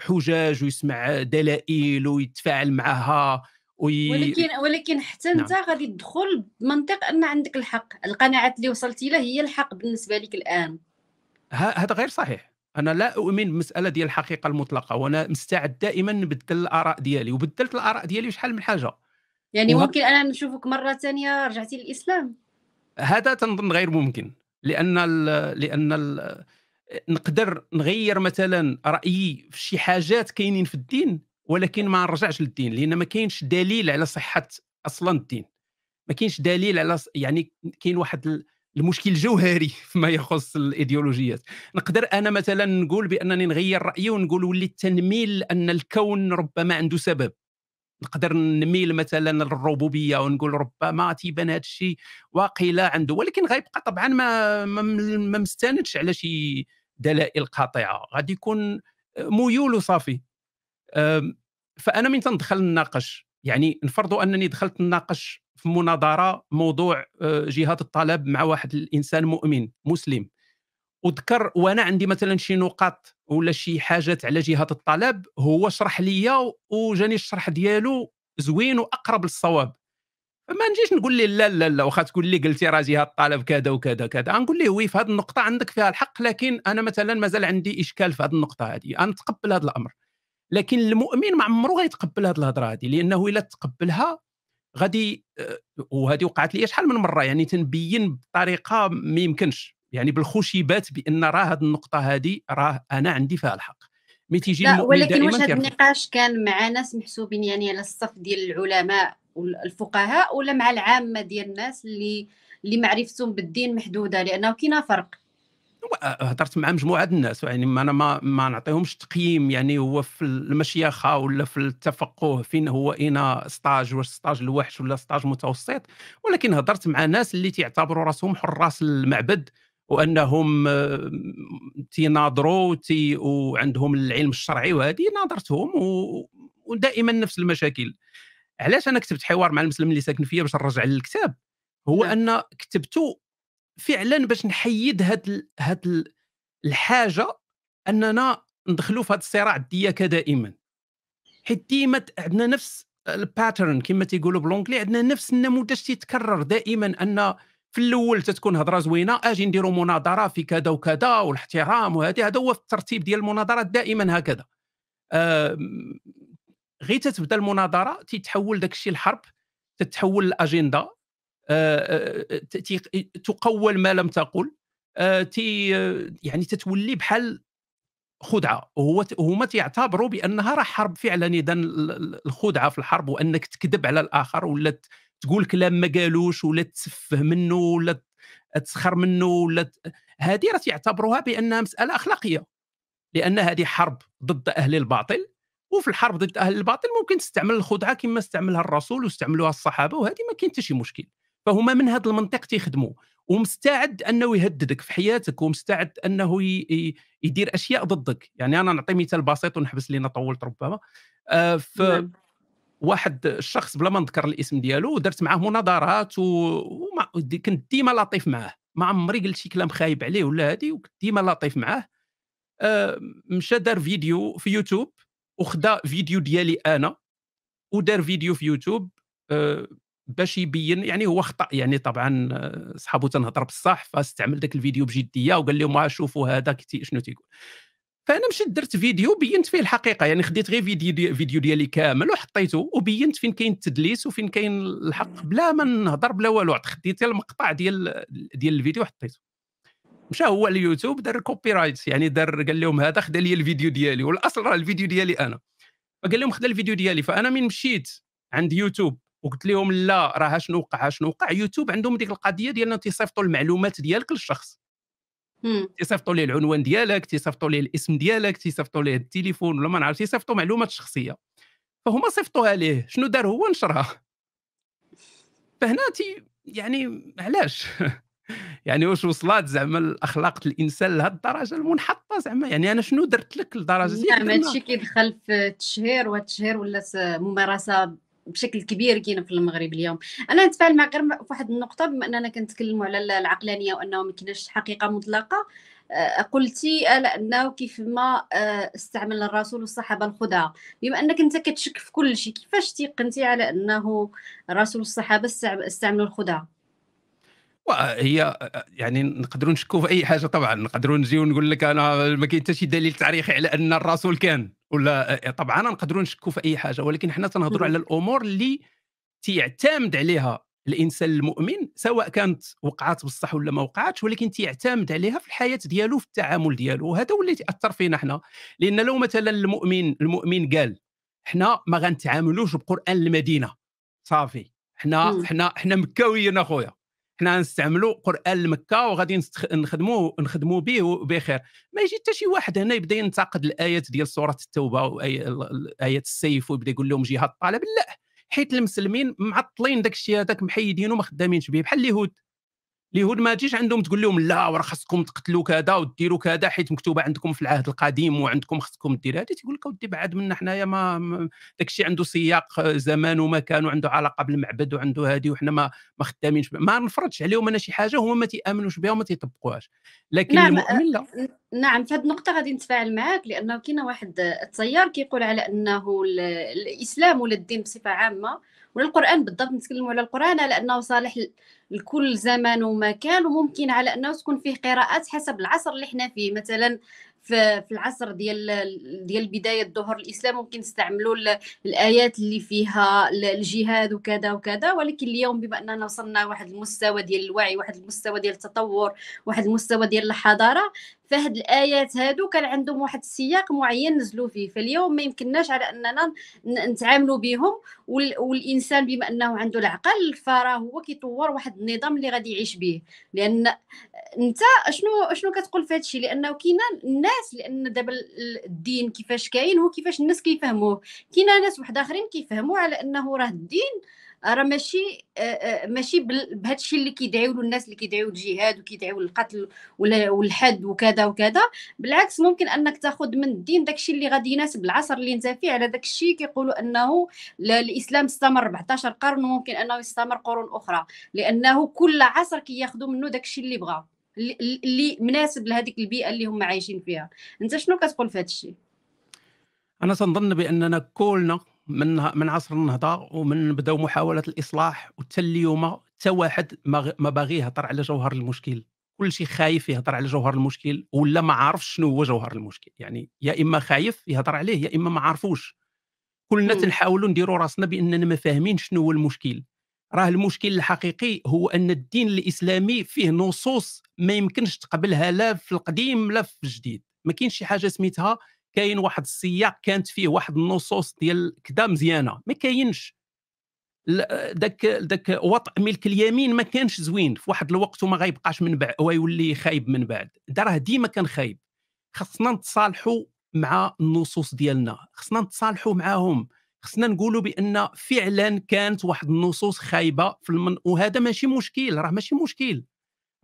B: حجاج ويسمع دلائل ويتفاعل معها وي... ولكن
A: ولكن حتى نعم. انت نعم. غادي تدخل بمنطق ان عندك الحق القناعات اللي وصلتي لها هي الحق بالنسبه لك الان
B: هذا غير صحيح انا لا اؤمن بمساله ديال الحقيقه المطلقه وانا مستعد دائما نبدل الاراء ديالي وبدلت الاراء ديالي شحال من حاجه يعني وه... ممكن انا نشوفك مره ثانيه
A: رجعتي للاسلام
B: هذا تنظن غير ممكن لان ال... لان ال... نقدر نغير مثلا رايي في شي حاجات كاينين في الدين ولكن ما نرجعش للدين لان ما كاينش دليل على صحه اصلا الدين ما كاينش دليل على يعني كاين واحد المشكل الجوهري فيما يخص الايديولوجيات نقدر انا مثلا نقول بانني نغير رايي ونقول وليت التنميل ان الكون ربما عنده سبب نقدر نميل مثلا للربوبيه ونقول ربما تيبان هذا الشيء واقيلا عنده ولكن غيبقى طبعا ما ما مستندش على شي دلائل قاطعه غادي يكون ميول وصافي فانا من تندخل نناقش يعني نفرضوا انني دخلت نناقش في مناظره موضوع آه، جهاد الطلب مع واحد الانسان مؤمن مسلم وذكر وانا عندي مثلا شي نقاط ولا شي حاجات على جهه الطلب هو شرح ليا وجاني الشرح ديالو زوين واقرب للصواب فما نجيش نقول لي لا لا لا واخا تقول لي قلتي راه جهه الطلب كذا وكذا كذا نقول ليه وي في هذه النقطه عندك فيها الحق لكن انا مثلا مازال عندي اشكال في هذه النقطه هذه انا نتقبل هذا الامر لكن المؤمن ما عمره غيتقبل هذه الهضره هذه لانه الا تقبلها غادي آه، وهذه وقعت لي شحال من مره يعني تنبين بطريقه ما يمكنش يعني بالخشيبات بان راه هذه النقطه هذه راه انا عندي فيها الحق مي تيجي ولكن واش هذا
A: النقاش كان مع ناس محسوبين يعني على الصف ديال العلماء والفقهاء ولا مع العامه ديال الناس اللي اللي معرفتهم بالدين محدوده لانه كاين فرق
B: آه، هضرت مع مجموعه الناس يعني ما انا ما, ما نعطيهمش تقييم يعني هو في المشيخه ولا في التفقه فين هو اين ستاج واش ستاج الوحش ولا ستاج متوسط ولكن هضرت مع ناس اللي تيعتبروا راسهم حراس المعبد وانهم آه، تيناظروا تي وعندهم العلم الشرعي وهذه ناظرتهم ودائما نفس المشاكل علاش انا كتبت حوار مع المسلم اللي ساكن فيا باش نرجع للكتاب هو نعم. ان كتبته فعلا باش نحيد هاد ال... هاد ال... الحاجه اننا ندخلوا في هذا الصراع الدياكه دائما حيت ديما عندنا نفس الباترن كما تيقولوا بالونجلي عندنا نفس النموذج تيتكرر دائما ان في الاول تتكون هضره زوينه اجي نديروا مناظره في كذا وكذا والاحترام وهذه هذا هو الترتيب ديال المناظرات دائما هكذا آه غير تتبدا المناظره تيتحول داك الشيء الحرب تتحول الاجنده آه، آه، آه، تقول ما لم تقل تي يعني تتولي بحال خدعه وهو هما تيعتبروا بانها راه حرب فعلا اذا الخدعه في الحرب وانك تكذب على الاخر ولا تقول كلام ما قالوش ولا تسفه منه ولا تسخر منه ولا ت... هذه راه تيعتبروها بانها مساله اخلاقيه لان هذه حرب ضد اهل الباطل وفي الحرب ضد اهل الباطل ممكن تستعمل الخدعه كما استعملها الرسول واستعملوها الصحابه وهذه ما كاين حتى شي مشكل فهما من هذا المنطق تيخدموا ومستعد انه يهددك في حياتك ومستعد انه يدير اشياء ضدك يعني انا نعطي مثال بسيط ونحبس لينا طولت ربما آه، ف نعم. واحد الشخص بلا ما نذكر الاسم ديالو درت معاه مناظرات و... وما... كنت ديما لطيف معاه ما عمري قلت شي كلام خايب عليه ولا هادي وكنت ديما لطيف معاه آه مشى دار فيديو في يوتيوب وخدا فيديو ديالي انا ودار فيديو في يوتيوب آه، باش يبين يعني هو خطا يعني طبعا آه، صحابو تنهضر بصح فاستعمل داك الفيديو بجديه وقال لهم آه، شوفوا هذا شنو تيقول فانا مشيت درت فيديو بينت فيه الحقيقه يعني خديت غير فيديو دي فيديو ديالي كامل وحطيته وبينت فين كاين التدليس وفين كاين الحق بلا ما نهضر بلا والو خديت المقطع ديال ديال الفيديو وحطيته مشى هو اليوتيوب دار كوبي رايت يعني دار قال لهم هذا خدا لي الفيديو ديالي والاصل راه الفيديو ديالي انا فقال لهم خدا الفيديو ديالي فانا من مشيت عند يوتيوب وقلت لهم لا راه شنو وقع شنو وقع يوتيوب عندهم ديك القضيه ديال تيصيفطوا المعلومات ديالك للشخص تيصيفطوا ليه العنوان ديالك تيصيفطوا ليه الاسم ديالك تيصيفطوا ليه التليفون ولا ما نعرف تيصيفطوا معلومات شخصيه فهما صيفطوها ليه شنو دار هو نشرها فهنا تي يعني علاش يعني واش وصلت زعما الاخلاق الانسان لهذ الدرجه المنحطه زعما يعني انا شنو درت لك لدرجه زعما يعني هادشي
A: كيدخل في التشهير والتشهير ولا ممارسه بشكل كبير كاين في المغرب اليوم انا نتفاعل مع غير واحد النقطه بما اننا كنتكلموا على العقلانيه وانه ما كايناش حقيقه مطلقه آه، قلتي لانه كيف ما آه، استعمل الرسول والصحابه الخدعه بما انك انت كتشك في كل شيء كيفاش تيقنتي على انه الرسول والصحابه استعملوا الخدعه
B: وهي يعني نقدروا نشكوا في اي حاجه طبعا نقدروا نجيو نقول لك انا ما كاين حتى شي دليل تاريخي على ان الرسول كان ولا طبعا نقدروا نشكوا في اي حاجه ولكن حنا تنهضروا على الامور اللي تيعتمد عليها الانسان المؤمن سواء كانت وقعت بصح ولا ما وقعتش ولكن تيعتمد عليها في الحياه ديالو في التعامل ديالو وهذا هو اللي تاثر فينا حنا لان لو مثلا المؤمن المؤمن قال حنا ما غنتعاملوش بقران المدينه صافي حنا حنا حنا مكاويين اخويا حنا نستعملوا قران مكة وغادي نخدموا نخدموا به بخير ما يجي حتى شي واحد هنا يبدا ينتقد الايات ديال سوره التوبه وايه السيف ويبدا يقول لهم جهه الطلب لا حيت المسلمين معطلين داك الشيء هذاك محيدين وما خدامينش به بحال اليهود اليهود ما تجيش عندهم تقول لهم لا وراه خاصكم تقتلوا كذا وديروا كذا حيت مكتوبه عندكم في العهد القديم وعندكم خاصكم ديروا هذه تيقول لك اودي بعد منا حنايا ما داك الشيء عنده سياق آه، زمان ومكان وعنده علاقه بالمعبد وعنده هذه وحنا ما ما خدامينش ما نفرضش عليهم انا شي حاجه هما ما تيامنوش بها وما تيطبقوهاش لكن نعم آه، المؤمن لا
A: نعم في هذه النقطه غادي نتفاعل معك لانه كاين واحد التيار كيقول على انه الاسلام ولا الدين بصفه عامه ولا القران بالضبط نتكلموا على القران على انه صالح لكل زمان ومكان وممكن على انه تكون فيه قراءات حسب العصر اللي حنا فيه مثلا في العصر ديال ديال بدايه ظهور الاسلام ممكن نستعملوا الايات اللي فيها الجهاد وكذا وكذا ولكن اليوم بما اننا وصلنا واحد المستوى ديال الوعي واحد المستوى ديال التطور واحد المستوى ديال الحضاره فهاد الايات هادو كان عندهم واحد السياق معين نزلوا فيه فاليوم ما يمكنناش على اننا نتعاملوا بهم والانسان بما انه عنده العقل فراه هو كيطور واحد النظام اللي غادي يعيش به لان انت شنو شنو كتقول في هادشي لانه كاينه الناس لان دابا الدين كيفاش كاين هو كيفاش الناس كيفهموه كاينه ناس واحد اخرين كيفهموا على انه راه الدين راه ماشي آه، آه، ماشي بهذا الشيء اللي كيدعيو له الناس اللي كيدعيو للجهاد وكيدعيو للقتل والحد وكذا وكذا بالعكس ممكن انك تاخذ من الدين داك الشيء اللي غادي يناسب العصر اللي انت فيه على داك الشيء كيقولوا انه الاسلام استمر 14 قرن وممكن انه يستمر قرون اخرى لانه كل عصر كياخذوا منه داك الشيء اللي بغا اللي مناسب لهذيك البيئه اللي هم عايشين فيها انت شنو كتقول في هذا الشيء
B: انا تنظن باننا كلنا من من عصر النهضه ومن بداو محاولات الاصلاح وحتى اليوم حتى واحد ما باغي يهضر على جوهر المشكل كلشي خايف يهضر على جوهر المشكل ولا ما عارفش شنو هو جوهر المشكل يعني يا اما خايف يهضر عليه يا اما ما عارفوش كلنا تنحاولوا نديروا راسنا باننا ما فاهمين شنو هو المشكل راه المشكل الحقيقي هو ان الدين الاسلامي فيه نصوص ما يمكنش تقبلها لا في القديم لا في الجديد ما كاينش شي حاجه سميتها كاين واحد السياق كانت فيه واحد النصوص ديال كذا مزيانه ما كاينش داك داك وطء ملك اليمين ما كانش زوين في واحد الوقت وما غيبقاش من بعد ويولي خايب من بعد ده راه ديما كان خايب خصنا نتصالحوا مع النصوص ديالنا خصنا نتصالحوا معاهم خصنا نقولوا بان فعلا كانت واحد النصوص خايبه في المن وهذا ماشي مشكل راه ماشي مشكل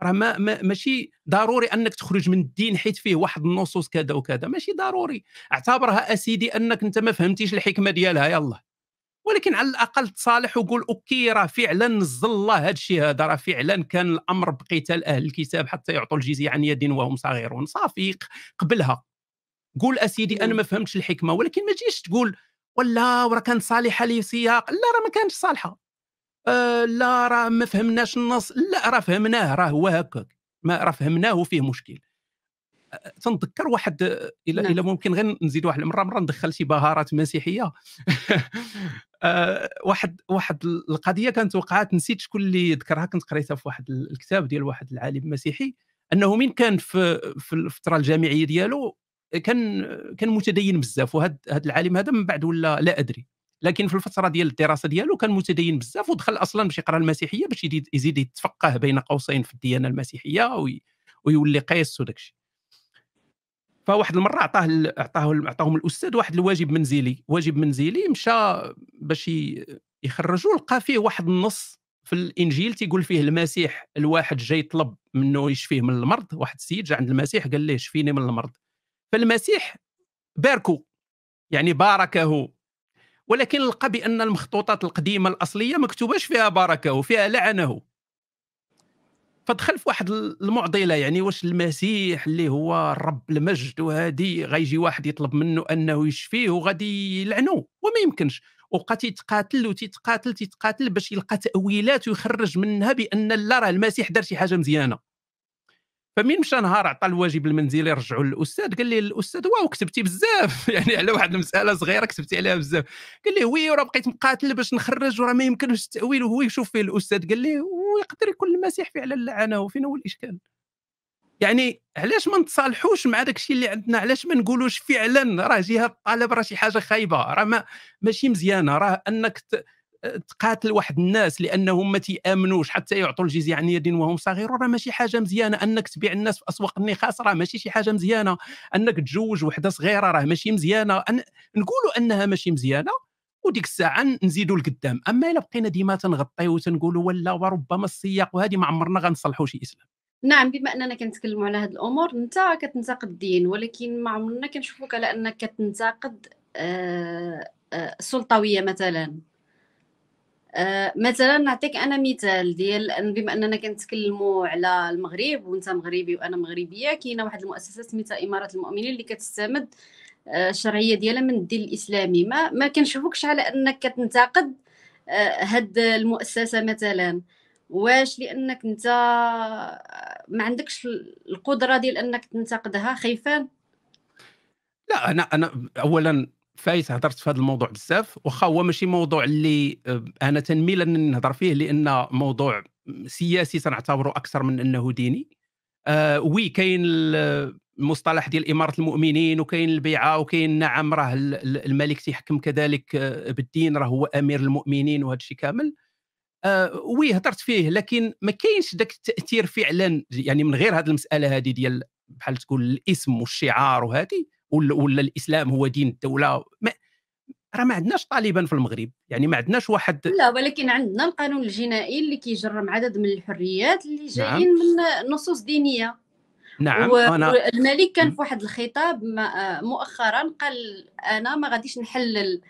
B: راه ما ماشي ضروري انك تخرج من الدين حيت فيه واحد النصوص كذا وكذا ماشي ضروري اعتبرها اسيدي انك انت ما فهمتيش الحكمه ديالها يلا ولكن على الاقل تصالح وقول اوكي راه فعلا نزل الله هذا الشيء هذا راه فعلا كان الامر بقتال اهل الكتاب حتى يعطوا الجزيه عن يد وهم صغيرون صافي قبلها قول اسيدي انا ما فهمتش الحكمه ولكن ما تجيش تقول ولا وراه كانت صالحه سياق لا راه ما كانتش صالحه آه، لا راه ما فهمناش النص لا راه فهمناه راه هو هكاك ما راه فهمناه وفيه مشكل تنذكر واحد آه، الى نعم. الى ممكن غير نزيد واحد المره مره ندخل شي بهارات مسيحيه آه، واحد واحد القضيه كانت وقعت نسيت شكون اللي ذكرها كنت قريتها في واحد الكتاب ديال واحد العالم مسيحي انه من كان في في الفتره الجامعيه ديالو كان كان متدين بزاف وهذا العالم هذا من بعد ولا لا ادري لكن في الفتره ديال الدراسه ديالو كان متدين بزاف ودخل اصلا باش يقرا المسيحيه باش يزيد يتفقه بين قوسين في الديانه المسيحيه وي ويولي قيس وداك الشيء فواحد المره عطاه ال... عطاه عطاهم الاستاذ واحد الواجب منزلي واجب منزلي مشى باش يخرجوا لقى فيه واحد النص في الانجيل تيقول فيه المسيح الواحد جاي يطلب منه يشفيه من المرض واحد السيد جا عند المسيح قال له شفيني من المرض فالمسيح باركو يعني باركه ولكن لقى بان المخطوطات القديمه الاصليه مكتوباش فيها بركه وفيها لعنه فدخل في واحد المعضله يعني واش المسيح اللي هو الرب المجد وهادي غيجي واحد يطلب منه انه يشفيه وغادي يلعنه وما يمكنش وبقى تيتقاتل وتيتقاتل تيتقاتل باش يلقى تاويلات ويخرج منها بان لا راه المسيح دار شي حاجه مزيانه فمين مشى نهار عطى الواجب المنزلي رجعوا للاستاذ قال لي الاستاذ واو كتبتي بزاف يعني على واحد المساله صغيره كتبتي عليها بزاف قال لي وي وراه بقيت مقاتل باش نخرج وراه ما يمكنش التاويل وهو يشوف فيه الاستاذ قال لي ويقدر يكون المسيح فعلا لعنه وفين هو الاشكال يعني علاش ما نتصالحوش مع داك الشيء اللي عندنا علاش ما نقولوش فعلا راه جهه الطالب راه شي حاجه خايبه راه ما ماشي مزيانه راه انك ت... تقاتل واحد الناس لانهم ما تيامنوش حتى يعطوا الجزيه عن يد وهم صغيرون راه ماشي حاجه مزيانه انك تبيع الناس في اسواق النخاس راه ماشي شي حاجه مزيانه انك تجوج وحده صغيره راه ماشي مزيانه أن... نقولوا انها ماشي مزيانه وديك الساعه نزيدوا لقدام اما الا بقينا ديما تنغطي وتنقولوا ولا وربما السياق وهذه ما عمرنا غنصلحوا شي اسلام
A: نعم بما اننا كنتكلموا على هذه الامور انت كتنتقد الدين ولكن ما عمرنا كنشوفوك على انك كتنتقد السلطويه آه، آه، مثلا آه، مثلا نعطيك انا مثال ديال بما اننا كنتكلموا على المغرب وانت مغربي وانا مغربيه كاينه واحد المؤسسه سميتها اماره المؤمنين اللي كتستمد آه، الشرعيه ديالها من الدين الاسلامي ما ما كنشوفكش على انك كتنتقد آه، هاد المؤسسه مثلا واش لانك انت ما عندكش القدره ديال انك تنتقدها خايفان
B: لا انا انا اولا فايس هضرت في هذا الموضوع بزاف واخا هو ماشي موضوع اللي آه، انا تنميل ان نهضر فيه لان موضوع سياسي سنعتبره اكثر من انه ديني آه وي كاين المصطلح ديال اماره المؤمنين وكاين البيعه وكاين نعم راه الملك تيحكم كذلك آه، بالدين راه هو امير المؤمنين وهذا الشيء كامل آه وي هضرت فيه لكن ما كاينش ذاك التاثير فعلا يعني من غير هذه المساله هذه ديال بحال تقول الاسم والشعار وهذه ولا الاسلام هو دين الدوله ما راه ما عندناش طالبان في المغرب يعني ما عندناش واحد لا
A: ولكن عندنا القانون الجنائي اللي كيجرم عدد من الحريات اللي جايين نعم. من نصوص دينيه
B: نعم و... أنا...
A: الملك كان في واحد الخطاب مؤخرا قال انا ما غاديش نحلل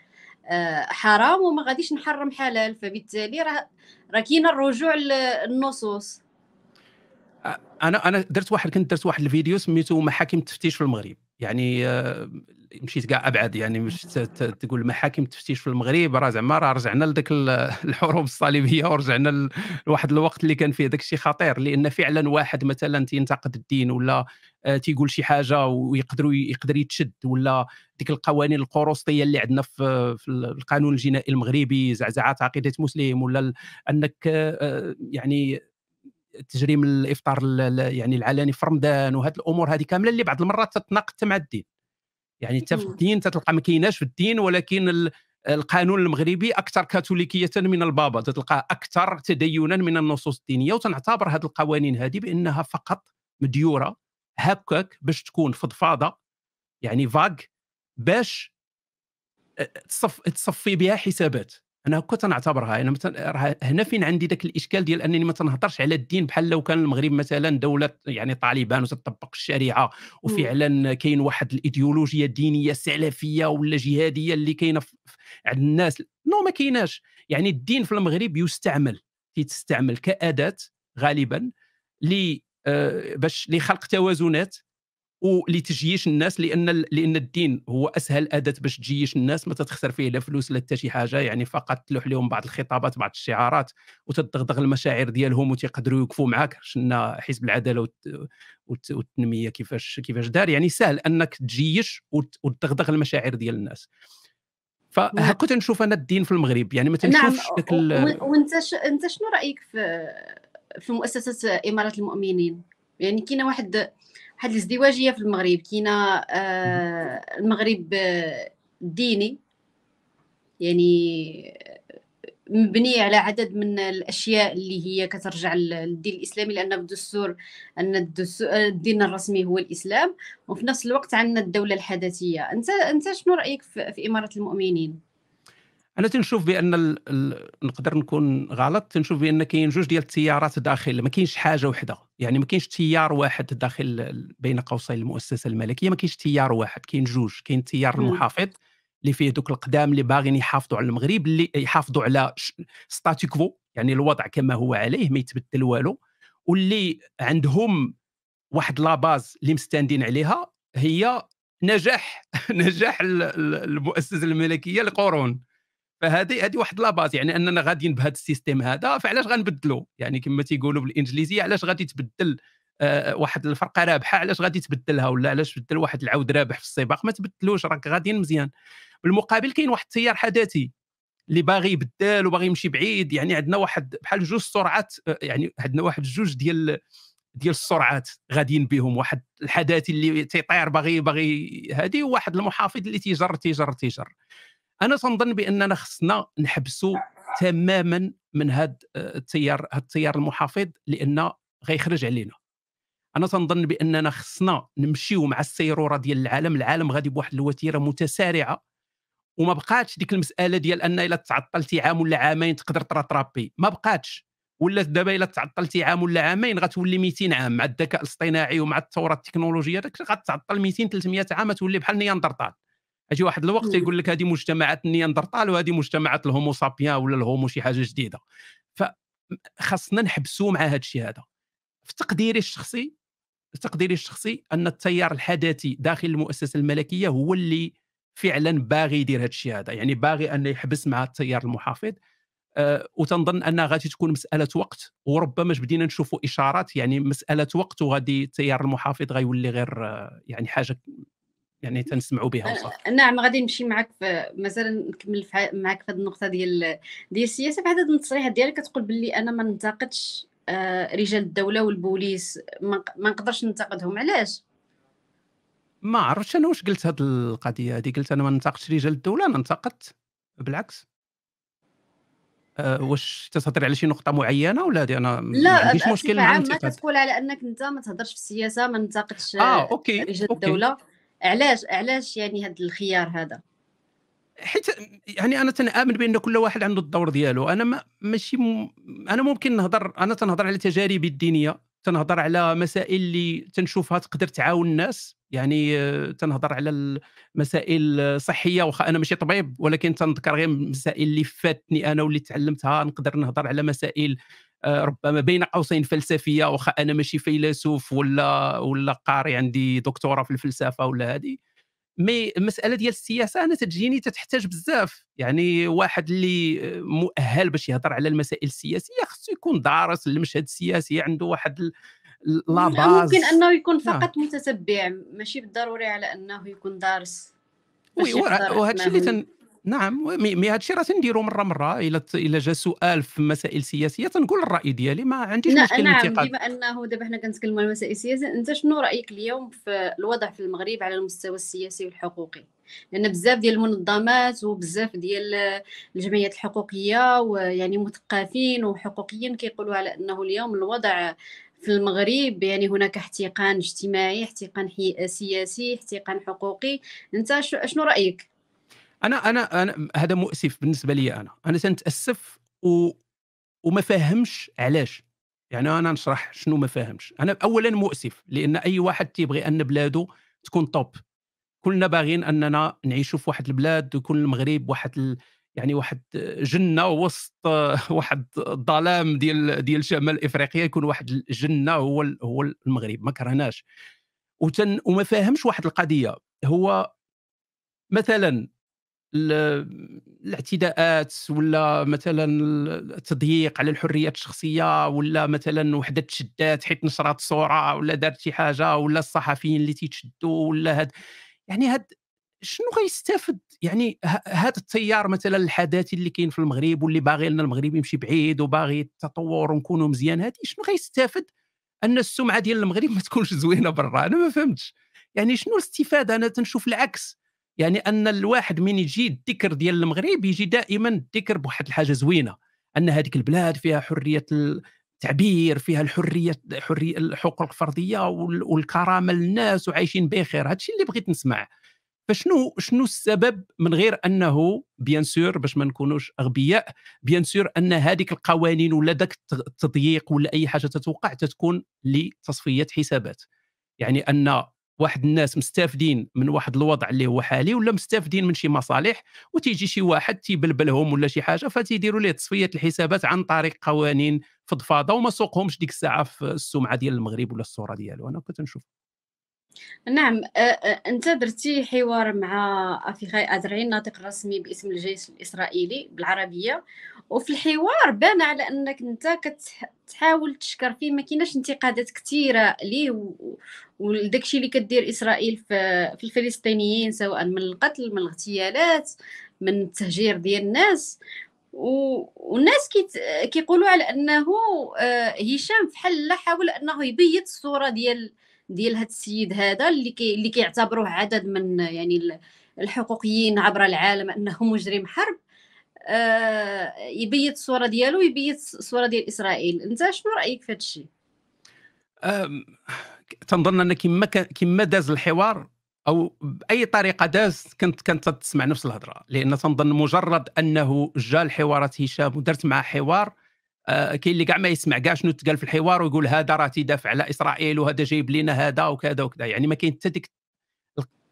A: آه، حرام وما غاديش نحرم حلال فبالتالي راه راه كاين الرجوع للنصوص
B: انا انا درت واحد كنت درت واحد الفيديو سميته محاكم التفتيش في المغرب يعني آه، مشيت كاع ابعد يعني مش تقول محاكم التفتيش في المغرب راه زعما راه رجعنا لذاك الحروب الصليبيه ورجعنا لواحد الوقت اللي كان فيه داك الشيء خطير لان فعلا واحد مثلا تينتقد الدين ولا آه، تيقول شي حاجه ويقدروا يقدر يتشد ولا ديك القوانين القروسطيه اللي عندنا في, القانون الجنائي المغربي زعزعه عقيده مسلم ولا انك آه، يعني تجريم الافطار يعني العلني في رمضان وهذه الامور هذه كامله اللي بعض المرات تتناقض مع الدين يعني حتى في الدين تتلقى ما كايناش في الدين ولكن القانون المغربي اكثر كاثوليكيه من البابا تتلقى اكثر تدينا من النصوص الدينيه وتنعتبر هذه القوانين هذه بانها فقط مديوره هكاك باش تكون فضفاضه يعني فاق باش تصف تصفي بها حسابات انا كنت نعتبرها انا هنا فين عندي ذاك الاشكال ديال انني ما تنهضرش على الدين بحال لو كان المغرب مثلا دوله يعني طالبان وتطبق الشريعه وفعلا كاين واحد الايديولوجيه دينيه سلفيه ولا جهاديه اللي كاينه عند الناس نو ما كايناش يعني الدين في المغرب يستعمل كيتستعمل كاداه غالبا ل آه، باش لخلق توازنات ولتجييش الناس لان لان الدين هو اسهل اداه باش تجيش الناس ما تتخسر فيه لا فلوس لا حتى شي حاجه يعني فقط تلوح لهم بعض الخطابات بعض الشعارات وتدغدغ المشاعر ديالهم وتيقدروا يوقفوا معاك شنا حزب العداله والتنميه كيفاش كيفاش دار يعني سهل انك تجيش وتدغدغ المشاعر ديال الناس فهكا نعم. تنشوف انا الدين في المغرب يعني ما نعم. تنشوفش نعم. داك
A: وانت انت شنو رايك في في مؤسسه اماره المؤمنين يعني كاينه واحد هاد الازدواجيه في المغرب كاينه آه، المغرب آه، ديني يعني آه، مبني على عدد من الاشياء اللي هي كترجع للدين الاسلامي لان بالدستور ان الدين الرسمي هو الاسلام وفي نفس الوقت عندنا الدوله الحداثيه انت انت شنو رايك في اماره المؤمنين
B: انا تنشوف بان ال... ال... نقدر نكون غلط تنشوف بان كاين جوج ديال التيارات داخل ما كاينش حاجه وحده يعني ما كاينش تيار واحد داخل بين قوسين المؤسسه الملكيه ما كاينش تيار واحد كاين جوج كاين التيار المحافظ اللي فيه دوك القدام اللي باغيين يحافظوا على المغرب اللي يحافظوا على ستاتيك فو يعني الوضع كما هو عليه ما يتبدل والو واللي عندهم واحد لا باز اللي مستندين عليها هي نجاح نجاح المؤسسه الملكيه لقرون فهذه هذه واحد لاباز يعني اننا غاديين بهذا السيستم هذا فعلاش غنبدلو يعني كما تيقولوا بالانجليزيه علاش غادي تبدل آه،, آه واحد الفرقه رابحه علاش غادي تبدلها ولا علاش تبدل واحد العود رابح في السباق ما تبدلوش راك غاديين مزيان بالمقابل كاين واحد التيار حداثي اللي باغي يبدل وباغي يمشي بعيد يعني عندنا واحد بحال جوج سرعات آه، يعني عندنا واحد جوج ديال ديال السرعات غاديين بهم واحد الحداثي اللي تيطير باغي باغي هذه وواحد المحافظ اللي تيجر تيجر تيجر انا تنظن باننا خصنا نحبسوا تماما من هذا آه، التيار هذا التيار المحافظ لان غيخرج علينا انا تنظن باننا خصنا نمشيو مع السيروره ديال العالم العالم غادي بواحد الوتيره متسارعه وما بقاتش ديك المساله ديال ان الا تعطلتي عام ولا عامين تقدر تراترابي ما بقاتش ولا دابا الا تعطلتي عام ولا عامين غتولي 200 عام مع الذكاء الاصطناعي ومع الثوره التكنولوجيه داك غتعطل 200 300 عام تولي بحال نياندرطال اجي واحد الوقت يقول لك هذه مجتمعات النياندرتال وهذه مجتمعات الهومو سابيان ولا الهومو شي حاجه جديده فخاصنا نحبسوا مع هذا الشيء هذا في تقديري الشخصي في تقديري الشخصي ان التيار الحداثي داخل المؤسسه الملكيه هو اللي فعلا باغي يدير هذا الشيء هذا يعني باغي انه يحبس مع التيار المحافظ أه وتنظن انها غادي تكون مساله وقت وربما بدينا نشوفوا اشارات يعني مساله وقت وغادي التيار المحافظ غيولي غير آه، يعني حاجه يعني تنسمعوا بها صح
A: نعم غادي نمشي معك مازال نكمل معك في هذه النقطه ديال ديال السياسه في عدد التصريحات ديالك كتقول باللي انا ما ننتقدش آه، رجال الدوله والبوليس ما نقدرش ننتقدهم
B: علاش ما عرفتش انا واش قلت هاد القضيه هذه قلت انا ما ننتقدش رجال الدوله انا انتقدت بالعكس أه واش تتهضر على شي نقطه معينه ولا هذه انا ما عنديش مشكل مع الانتقاد لا عامه
A: كتقول على انك انت ما تهضرش في السياسه ما ننتقدش آه، أوكي. رجال أوكي. الدوله علاش علاش يعني هذا الخيار هذا
B: حيت يعني انا تنامن بان كل واحد عنده الدور ديالو انا ما ماشي م... انا ممكن نهضر انا تنهضر على تجاربي الدينيه تنهضر على مسائل اللي تنشوفها تقدر تعاون الناس يعني آه، تنهضر على المسائل الصحيه واخا انا ماشي طبيب ولكن تنذكر غير المسائل اللي فاتني انا واللي تعلمتها نقدر نهضر على مسائل ربما بين قوسين فلسفيه واخا انا ماشي فيلسوف ولا ولا قاري عندي دكتوراه في الفلسفه ولا هذه مي المساله ديال السياسه انا تجيني تتحتاج بزاف يعني واحد اللي مؤهل باش يهضر على المسائل السياسيه خصو يكون دارس المشهد السياسي عنده واحد لا باز ممكن انه يكون نعم. فقط
A: متتبع ماشي بالضروري على انه يكون دارس
B: وهذا الشيء اللي تن... نعم مي مي هادشي راه تنديرو مره مره الا الا جا سؤال في مسائل سياسيه تنقول الراي ديالي ما عنديش مشكل نعم بما
A: انه دابا حنا كنتكلموا على المسائل السياسيه انت شنو رايك اليوم في الوضع في المغرب على المستوى السياسي والحقوقي لان بزاف ديال المنظمات وبزاف ديال الجمعيات الحقوقيه ويعني مثقفين وحقوقيين كيقولوا على انه اليوم الوضع في المغرب يعني هناك احتقان اجتماعي احتقان سياسي احتقان حقوقي انت شنو رايك
B: انا انا انا هذا مؤسف بالنسبه لي انا انا تنتاسف و وما فاهمش علاش يعني انا نشرح شنو ما فاهمش انا اولا مؤسف لان اي واحد تيبغي ان بلاده تكون طوب كلنا باغيين اننا نعيشوا في واحد البلاد ويكون المغرب واحد ال... يعني واحد جنه وسط واحد الظلام ديال ديال شمال افريقيا يكون واحد الجنه هو ال... هو المغرب ما كرهناش وتن... وما فاهمش واحد القضيه هو مثلا الاعتداءات ولا مثلا التضييق على الحريات الشخصيه ولا مثلا وحده تشدات حيت نشرات صوره ولا دارت شي حاجه ولا الصحفيين اللي تيتشدوا ولا هاد يعني هاد شنو غيستافد يعني هذا التيار مثلا الحداثي اللي كاين في المغرب واللي باغي لنا المغرب يمشي بعيد وباغي التطور ونكونوا مزيان هادي شنو غيستافد ان السمعه ديال المغرب ما تكونش زوينه برا انا ما فهمتش يعني شنو الاستفاده انا تنشوف العكس يعني ان الواحد من يجي الذكر ديال المغرب يجي دائما الذكر بواحد الحاجه زوينه ان هذيك البلاد فيها حريه التعبير فيها الحريه حريه الحقوق الفرديه والكرامه للناس وعايشين بخير هذا الشيء اللي بغيت نسمع فشنو شنو السبب من غير انه بيان سور باش ما نكونوش اغبياء بيان سور ان هذيك القوانين ولا ذاك التضييق ولا اي حاجه تتوقع تتكون لتصفيه حسابات يعني ان واحد الناس مستافدين من واحد الوضع اللي هو حالي ولا مستافدين من شي مصالح وتيجي شي واحد تيبلبلهم ولا شي حاجه فتيديروا ليه تصفيه الحسابات عن طريق قوانين فضفاضه وما سوقهمش ديك الساعه في السمعه ديال المغرب ولا الصوره ديالو انا كنت نشوف
A: نعم انت درتي حوار مع افيخاي ازرعي الناطق الرسمي باسم الجيش الاسرائيلي بالعربيه وفي الحوار بان على انك انت كتحاول تشكر فيه ما كايناش انتقادات كثيره ليه وداكشي اللي كدير اسرائيل في, الفلسطينيين سواء من القتل من الاغتيالات من التهجير ديال الناس والناس كيقولوا على انه هشام فحال حاول انه يبيض الصوره ديال ديال هذا السيد هذا اللي كي اللي كيعتبروه عدد من يعني الحقوقيين عبر العالم انه مجرم حرب آه يبيت الصوره ديالو يبيت الصوره ديال اسرائيل انت شنو رايك في هذا الشيء
B: تنظن ان كما كما داز الحوار او باي طريقه داز كنت كنت تسمع نفس الهضره لان تنظن مجرد انه جا الحوارات هشام ودرت معاه حوار آه، كاين اللي كاع ما يسمع كاع شنو تقال في الحوار ويقول هذا راه تيدافع على اسرائيل وهذا جايب لنا هذا وكذا وكذا يعني ما كاين حتى ديك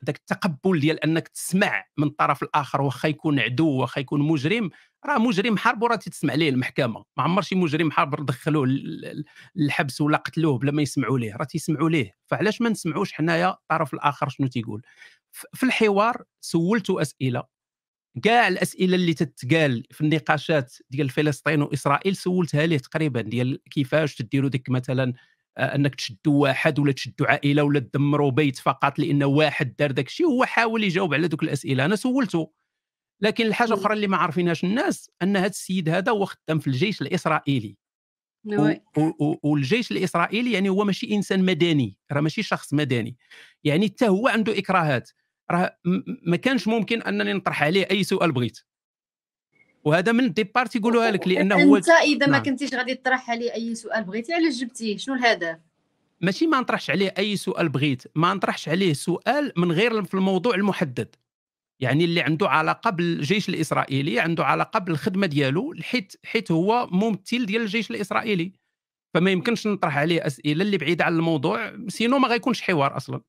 B: ذاك التقبل ديال انك تسمع من الطرف الاخر واخا يكون عدو واخا يكون مجرم راه مجرم حرب وراه تسمع ليه المحكمه ما عمر شي مجرم حرب دخلوه للحبس ولا قتلوه بلا ما يسمعوا ليه راه تيسمعوا ليه فعلاش ما نسمعوش حنايا الطرف الاخر شنو تيقول في الحوار سولت اسئله كاع الاسئله اللي تتقال في النقاشات ديال فلسطين واسرائيل سولتها ليه تقريبا ديال كيفاش تديروا ديك مثلا آه، انك تشدوا واحد ولا تشدوا عائله ولا تدمروا بيت فقط لان واحد دار داك الشيء هو حاول يجاوب على دوك الاسئله انا سولته لكن الحاجه اخرى اللي ما عارفينهاش الناس ان هذا السيد هذا هو خدام في الجيش الاسرائيلي والجيش الاسرائيلي يعني هو ماشي انسان مدني راه ماشي شخص مدني يعني حتى هو عنده اكراهات راه ما كانش ممكن انني نطرح عليه اي سؤال بغيت وهذا من الديبار تيقولوها لك لانه هو انت اذا ما نعم. كنتيش
A: غادي تطرح عليه اي سؤال بغيتي علاش جبتيه شنو الهدف
B: ماشي ما نطرحش عليه اي سؤال بغيت ما نطرحش عليه سؤال من غير في الموضوع المحدد يعني اللي عنده علاقه بالجيش الاسرائيلي عنده علاقه بالخدمه ديالو حيت حيت هو ممثل ديال الجيش الاسرائيلي فما يمكنش نطرح عليه اسئله اللي بعيده على الموضوع سينو ما غيكونش حوار اصلا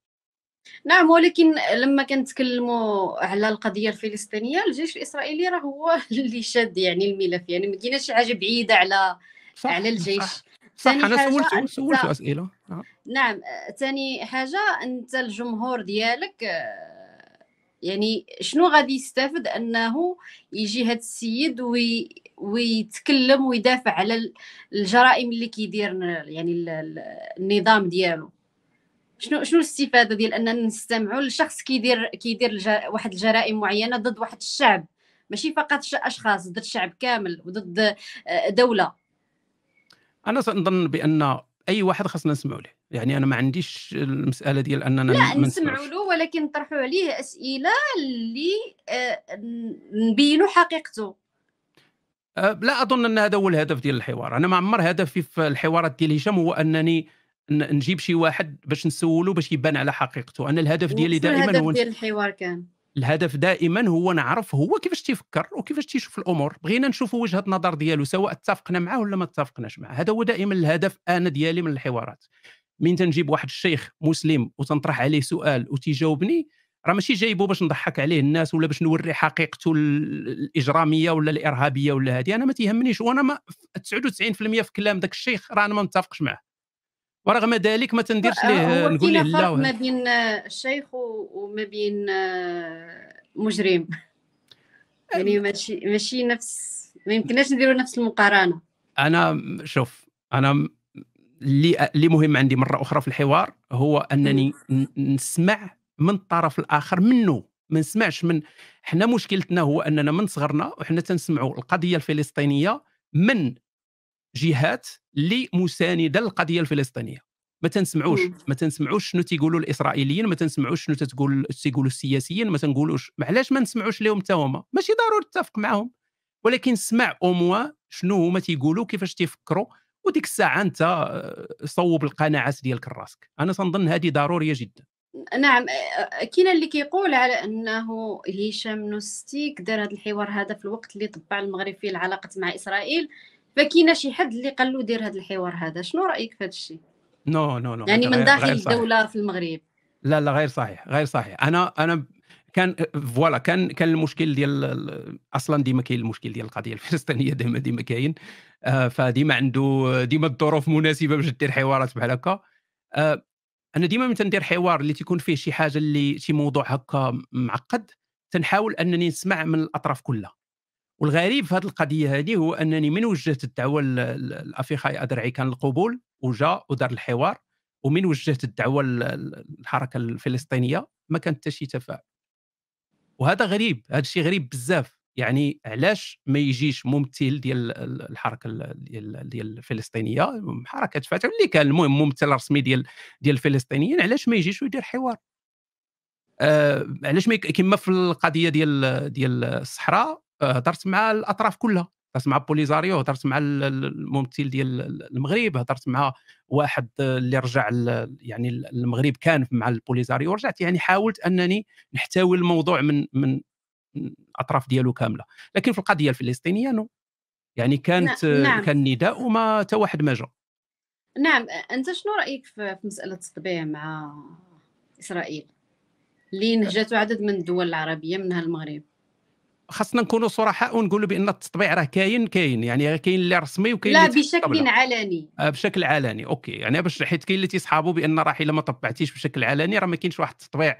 A: نعم ولكن لما كنتكلموا على القضيه الفلسطينيه الجيش الاسرائيلي راه هو اللي شاد يعني الملف يعني ما كاينه شي حاجه بعيده على صح على الجيش صح, صح. انا سولت سولت
B: اسئله آه.
A: نعم ثاني حاجه انت الجمهور ديالك آه، يعني شنو غادي يستافد انه يجي هذا السيد وي ويتكلم ويدافع على الجرائم اللي كيدير يعني النظام ديالو شنو شنو الاستفاده ديال اننا نستمعوا لشخص كيدير كيدير واحد الجرائم معينه ضد واحد الشعب ماشي فقط اشخاص ضد شعب كامل وضد آه، دوله
B: انا سنظن بان اي واحد خاصنا نسمعوا له يعني انا ما عنديش المساله ديال اننا لا نسمعوا
A: له ولكن نطرحوا عليه اسئله اللي آه، نبينوا حقيقته
B: أه، لا اظن ان هذا هو الهدف ديال الحوار انا ما عمر هدفي في الحوارات ديال هشام هو انني نجيب شي واحد باش نسولو باش يبان على حقيقته انا الهدف ديالي دائما الهدف هو الهدف ديال
A: الحوار كان
B: الهدف دائما هو نعرف هو كيفاش تيفكر وكيفاش تيشوف الامور بغينا نشوفوا وجهه النظر ديالو سواء اتفقنا معاه ولا ما اتفقناش معاه هذا هو دائما الهدف انا ديالي من الحوارات من تنجيب واحد الشيخ مسلم وتنطرح عليه سؤال وتيجاوبني راه ماشي جايبه باش نضحك عليه الناس ولا باش نوري حقيقته الاجراميه ولا الارهابيه ولا هذه انا ما تيهمنيش وانا ما 99% في كلام ذاك الشيخ راه انا ما متفقش معاه ورغم ذلك ما تنديرش ليه نقول ليه لا ما
A: بين الشيخ وما بين آه، مجرم يعني ماشي ماشي نفس ما يمكنناش نديروا نفس المقارنه
B: انا شوف انا اللي اللي مهم عندي مره اخرى في الحوار هو انني نسمع من الطرف الاخر منه ما نسمعش من حنا مشكلتنا هو اننا من صغرنا وحنا تنسمعوا القضيه الفلسطينيه من جهات اللي مسانده للقضيه الفلسطينيه ما تنسمعوش ما تنسمعوش شنو تيقولوا الاسرائيليين ما تنسمعوش شنو تتقول تيقولوا السياسيين ما تنقولوش علاش ما نسمعوش لهم حتى هما ماشي ضروري تتفق معاهم ولكن سمع اوموا شنو هما تيقولوا كيفاش تيفكروا وديك الساعه انت آه، صوب القناعات ديالك راسك انا تنظن هذه ضروريه جدا
A: نعم كاين اللي كيقول على انه هشام نوستيك دار هذا الحوار هذا في الوقت اللي طبع المغرب فيه العلاقه مع اسرائيل فكينا شي حد اللي قال له دير هذا الحوار هذا شنو رايك في هذا الشيء
B: نو نو نو يعني من داخل الدوله في المغرب لا لا غير صحيح غير صحيح انا انا كان فوالا كان كان المشكل ديال اصلا ديما كاين المشكل ديال القضيه الفلسطينيه ديما ديما كاين آه، فديما عنده ديما الظروف مناسبه باش دير حوارات بحال هكا آه، انا ديما من تندير حوار اللي تيكون فيه شي حاجه اللي شي موضوع هكا معقد تنحاول انني نسمع من الاطراف كلها والغريب في هذه القضيه هذه هو انني من وجهت الدعوه الافيخاي ادرعي كان القبول وجا ودار الحوار ومن وجهت الدعوه للحركه الفلسطينيه ما كان حتى شي تفاعل وهذا غريب هذا الشيء غريب بزاف يعني علاش ما يجيش ممثل ديال الحركه ديال ديال الفلسطينيه حركه فتح اللي كان المهم ممثل رسمي ديال ديال الفلسطينيين علاش ما يجيش ويدير حوار آه علاش كما في القضيه ديال ديال الصحراء هضرت آه، مع الاطراف كلها هضرت مع بوليزاريو هضرت مع الممثل ديال المغرب هضرت مع واحد اللي رجع يعني المغرب كان مع البوليزاريو ورجعت يعني حاولت انني نحتوي الموضوع من من الاطراف ديالو كامله لكن في القضيه الفلسطينيه نو يعني كانت نعم. كان نداء وما حتى واحد ما جا
A: نعم انت شنو رايك في مساله التطبيع مع اسرائيل اللي نهجته عدد من الدول العربيه منها المغرب
B: خاصنا نكونوا صرحاء ونقولوا بان التطبيع راه كاين كاين يعني كاين اللي رسمي وكاين لا بشكل
A: علني
B: آه، بشكل علني اوكي يعني باش حيت كاين اللي تيصحابوا بان راه الا ما طبعتيش بشكل علني راه ما كاينش واحد التطبيع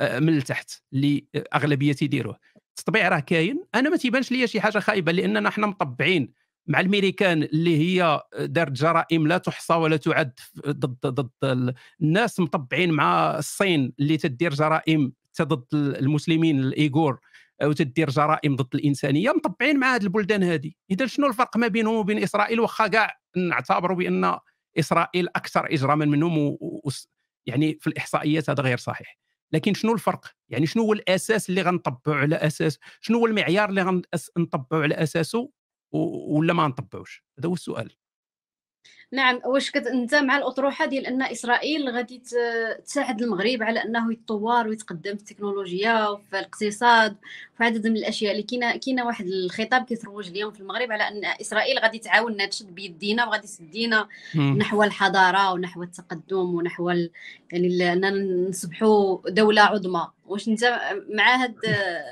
B: آه، من التحت اللي اغلبيه تيديروه التطبيع راه كاين انا ما تيبانش ليا شي حاجه خايبه لاننا حنا مطبعين مع الميريكان اللي هي دارت جرائم لا تحصى ولا تعد ضد ضد الناس مطبعين مع الصين اللي تدير جرائم ضد المسلمين الايغور وتدير جرائم ضد الانسانيه مطبعين مع هذه البلدان هذه اذا شنو الفرق ما بينهم وبين اسرائيل واخا كاع نعتبروا بان اسرائيل اكثر اجراما منهم و... و... يعني في الاحصائيات هذا غير صحيح لكن شنو الفرق يعني شنو هو الاساس اللي غنطبعوا على اساس شنو هو المعيار اللي غنطبعوا على اساسه ولا ما نطبعوش هذا هو السؤال
A: نعم واش كنت انت مع الاطروحه ديال ان اسرائيل غادي تساعد المغرب على انه يتطور ويتقدم في التكنولوجيا وفي الاقتصاد وفي عدد من الاشياء اللي كاينه كاينه واحد الخطاب كيتروج اليوم في المغرب على ان اسرائيل غادي تعاوننا تشد بيدينا وغادي تسدينا نحو الحضاره ونحو التقدم ونحو ال... يعني اننا نصبحوا دوله عظمى واش انت مع هذا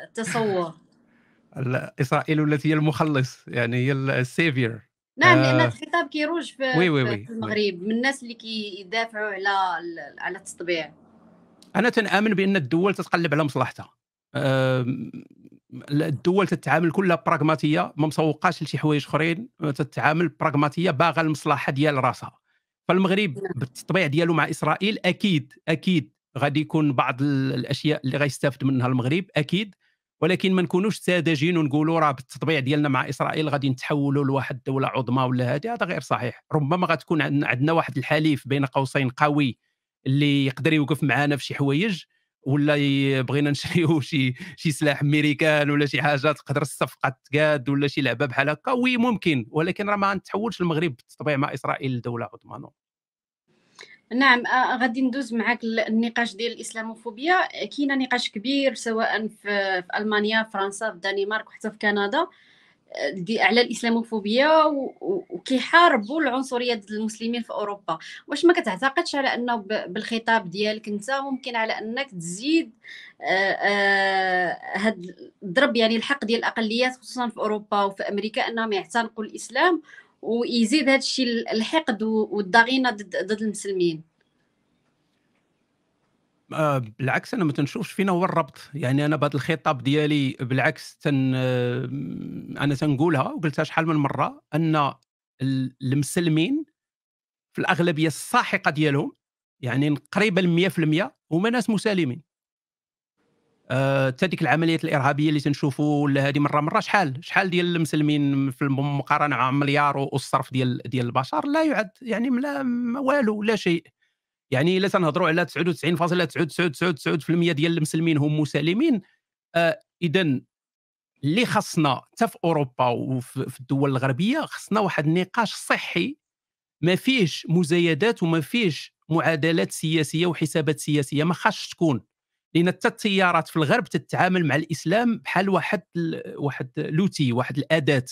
A: التصور
B: اسرائيل التي هي المخلص يعني هي السيفير نعم لان آه.
A: الخطاب كيروج في, وي وي وي في المغرب من الناس اللي كيدافعوا على على التطبيع
B: انا تنامن بان الدول تتقلب على مصلحتها الدول تتعامل كلها براغماتيه ما مسوقاش لشي حوايج اخرين تتعامل براغماتيه باغا المصلحه ديال راسها فالمغرب نعم. بالتطبيع ديالو مع اسرائيل اكيد اكيد غادي يكون بعض الاشياء اللي غيستافد منها المغرب اكيد ولكن ما نكونوش ساذجين ونقولوا راه بالتطبيع ديالنا مع اسرائيل غادي نتحولوا لواحد دوله عظمى ولا هذه هذا غير صحيح ربما غتكون عندنا واحد الحليف بين قوسين قوي اللي يقدر يوقف معنا في شي حوايج ولا بغينا نشريو شي شي سلاح امريكان ولا شي حاجه تقدر الصفقه تقاد ولا شي لعبه بحال هكا وي ممكن ولكن راه ما نتحولش المغرب بالتطبيع مع اسرائيل لدوله عظمى
A: نعم غادي ندوز معاك النقاش ديال الاسلاموفوبيا كاين نقاش كبير سواء في, في المانيا فرنسا في الدنمارك وحتى في كندا دي على الاسلاموفوبيا وكيحاربوا العنصريه ضد المسلمين في اوروبا واش ما كتعتقدش على انه بالخطاب ديالك انت ممكن على انك تزيد هاد ضرب يعني الحق ديال الاقليات خصوصا في اوروبا وفي امريكا انهم يعتنقوا الاسلام ويزيد هذا الشيء الحقد والضغينه ضد المسلمين
B: آه، بالعكس انا ما تنشوفش فينا هو الربط يعني انا بهذا الخطاب ديالي بالعكس تن آه، انا تنقولها وقلتها شحال من مره ان المسلمين في الاغلبيه الساحقه ديالهم يعني قريبه ل 100% هما ناس مسالمين حتى آه، ديك العمليات الارهابيه اللي تنشوفوا ولا هذه مره مره شحال شحال ديال المسلمين في المقارنه مع مليار والصرف ديال ديال البشر لا يعد يعني لا والو لا شيء يعني الا تنهضروا على 99.99999% ديال المسلمين هم مسالمين آه اذا اللي خصنا حتى في اوروبا وفي الدول الغربيه خصنا واحد النقاش صحي ما فيهش مزايدات وما فيهش معادلات سياسيه وحسابات سياسيه ما خاصش تكون لان حتى التيارات في الغرب تتعامل مع الاسلام بحال واحد ال... واحد لوتي واحد الاداه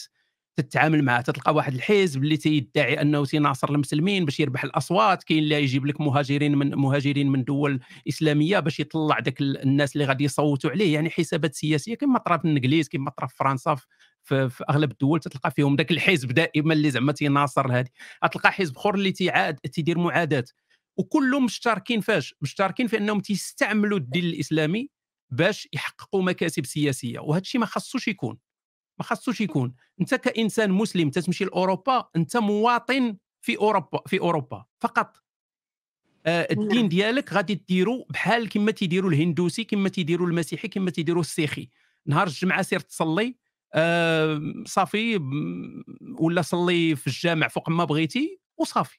B: تتعامل معها تتلقى واحد الحزب اللي تيدعي انه تيناصر المسلمين باش يربح الاصوات كاين اللي يجيب لك مهاجرين من مهاجرين من دول اسلاميه باش يطلع داك الناس اللي غادي يصوتوا عليه يعني حسابات سياسيه كما طرا في الانجليز كما طرا في فرنسا في, في اغلب الدول تتلقى فيهم ذاك الحزب دائما اللي زعما تيناصر هذه تلقى حزب اخر اللي تيعاد تيدير معادات وكلهم مشتركين فاش مشتركين في انهم تيستعملوا الدين الاسلامي باش يحققوا مكاسب سياسيه وهذا الشيء ما خصوش يكون ما خصوش يكون انت كانسان مسلم تتمشي لاوروبا انت مواطن في اوروبا في اوروبا فقط آه، نعم. الدين ديالك غادي ديرو بحال كما تيديروا الهندوسي كما تيديروا المسيحي كما تيديروا السيخي نهار الجمعه سير تصلي آه صافي ولا صلي في الجامع فوق ما بغيتي وصافي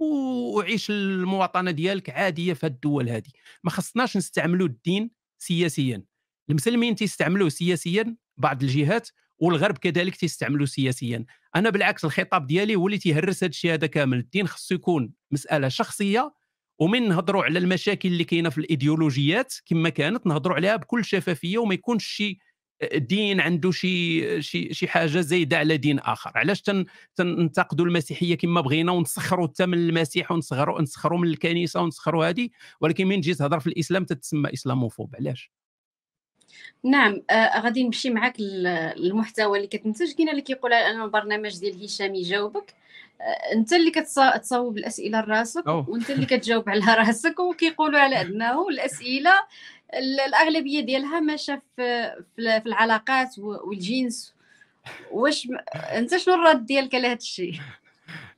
B: وعيش المواطنه ديالك عاديه في الدول هذه ما خصناش نستعملوا الدين سياسيا المسلمين تيستعملوه سياسيا بعض الجهات والغرب كذلك تيستعملوه سياسيا انا بالعكس الخطاب ديالي هو اللي تيهرس هذا الشيء هذا كامل الدين خصو يكون مساله شخصيه ومن نهضروا على المشاكل اللي كاينه في الايديولوجيات كما كانت نهضروا عليها بكل شفافيه وما يكونش شي دين عنده شي شي شي حاجه زايده على دين اخر علاش تنتقدوا المسيحيه كما بغينا ونسخروا حتى من المسيح ونسخروا نسخروا من الكنيسه ونسخروا هذه ولكن من تجي تهضر في الاسلام تتسمى اسلاموفوب علاش
A: نعم آه غادي نمشي معاك المحتوى اللي كتنتج كاين اللي كيقول انا البرنامج ديال هشام يجاوبك آه انت اللي كتصاوب الاسئله لراسك وانت اللي كتجاوب على راسك وكيقولوا على انه الاسئله الاغلبيه ديالها ماشيه في في العلاقات والجنس واش انت شنو الرد ديالك على هذا الشيء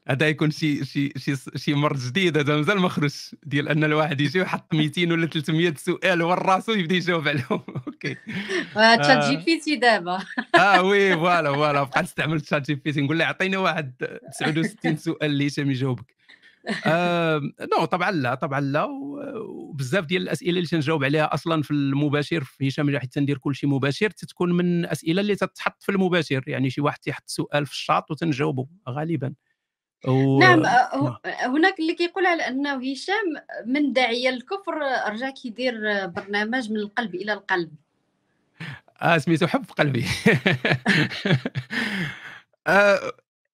B: هذا يكون شي شي شي شي مرض جديد هذا مازال ما خرجش ديال ان الواحد يجي ويحط 200 ولا 300 سؤال ورا راسو يبدا يجاوب عليهم اوكي
A: تشات جي بي تي دابا
B: اه وي فوالا فوالا بقى نستعمل تشات جي بي تي نقول له عطيني واحد 69 سؤال اللي هشام يجاوبك نو طبعا لا طبعا لا وبزاف ديال الاسئله اللي تنجاوب عليها اصلا في المباشر في هشام حيت تندير كل شيء مباشر تتكون من اسئله اللي تتحط في المباشر يعني شي واحد تيحط سؤال في الشاط وتنجاوبه غالبا و... نعم, أه،
A: نعم. هناك اللي كيقول على انه هشام من داعيه الكفر رجع كيدير برنامج من القلب الى القلب
B: آه سميتو حب قلبي آه،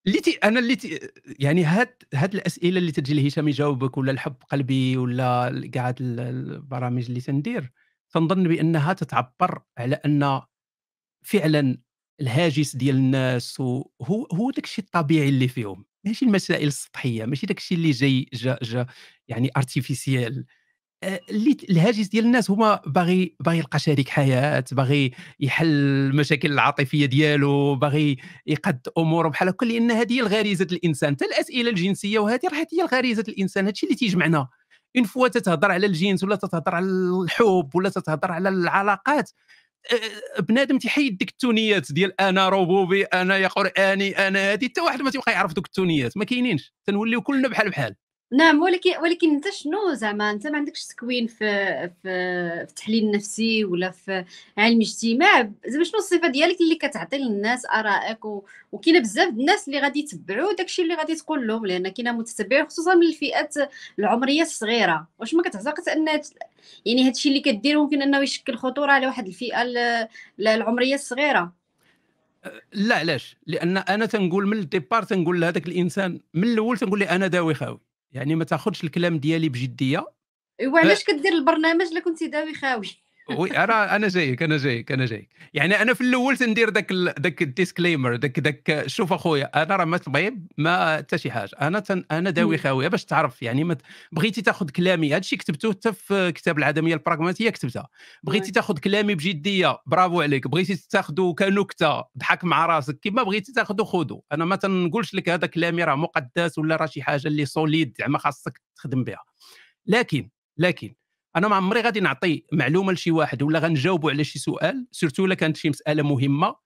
B: اللي تي انا اللي تي يعني هاد هاد الاسئله اللي تجي لهشام يجاوبك ولا الحب قلبي ولا كاع البرامج اللي تندير تنظن بانها تتعبر على ان فعلا الهاجس ديال الناس وهو هو داكشي الطبيعي اللي فيهم ماشي المسائل السطحيه ماشي داكشي اللي جاي جا جا يعني ارتيفيسيال اللي الهاجس ديال الناس هما باغي باغي يلقى شريك حياه باغي يحل المشاكل العاطفيه ديالو باغي يقد اموره بحال هكا لان هذه هي الغريزه الانسان حتى الاسئله الجنسيه وهذه راه هي الغريزه الانسان هادشي اللي تيجمعنا اون فوا تتهضر على الجنس ولا تتهضر على الحب ولا تتهضر على العلاقات بنادم تيحيد ديك التونيات ديال انا روبوبي انا يا قراني انا هذه حتى واحد ما تيبقى يعرف دوك التونيات ما كاينينش تنوليو كلنا بحال بحال
A: نعم ولكن ولكن انت شنو زعما انت ما عندكش تكوين في في في التحليل النفسي ولا في علم الاجتماع زعما شنو الصفه ديالك اللي كتعطي للناس ارائك وكاينه بزاف الناس اللي غادي يتبعوا داكشي اللي غادي تقول لهم لان كاينه متتبعين خصوصا من الفئات العمريه الصغيره واش ما كتعتقد ان يعني هادشي اللي كدير ممكن انه يشكل خطوره على واحد الفئه العمريه الصغيره
B: لا علاش لان انا تنقول من الديبار تنقول لهذاك الانسان من الاول تنقول لي انا داوي خاوي يعني ما تاخذش الكلام ديالي بجديه
A: علاش كدير البرنامج اللي كنتي داوي خاوي
B: وي انا انا جايك انا جايك انا جايك يعني انا في الاول تندير ذاك ذاك الديسكليمر ذاك داك شوف اخويا انا راه ما طبيب ما حتى شي حاجه انا تن انا داوي خاويه باش تعرف يعني ما بغيتي تاخذ كلامي هذا الشيء كتبته حتى في كتاب العدميه البراغماتيه كتبتها بغيتي تاخذ كلامي بجديه برافو عليك بغيتي تاخذه كنكته ضحك مع راسك كما بغيتي تاخذه خذو انا ما تنقولش لك هذا كلامي راه مقدس ولا راه شي حاجه اللي سوليد زعما خاصك تخدم بها لكن لكن انا ما عمري غادي نعطي معلومه لشي واحد ولا غنجاوبو على شي سؤال سيرتو الا كانت شي مساله مهمه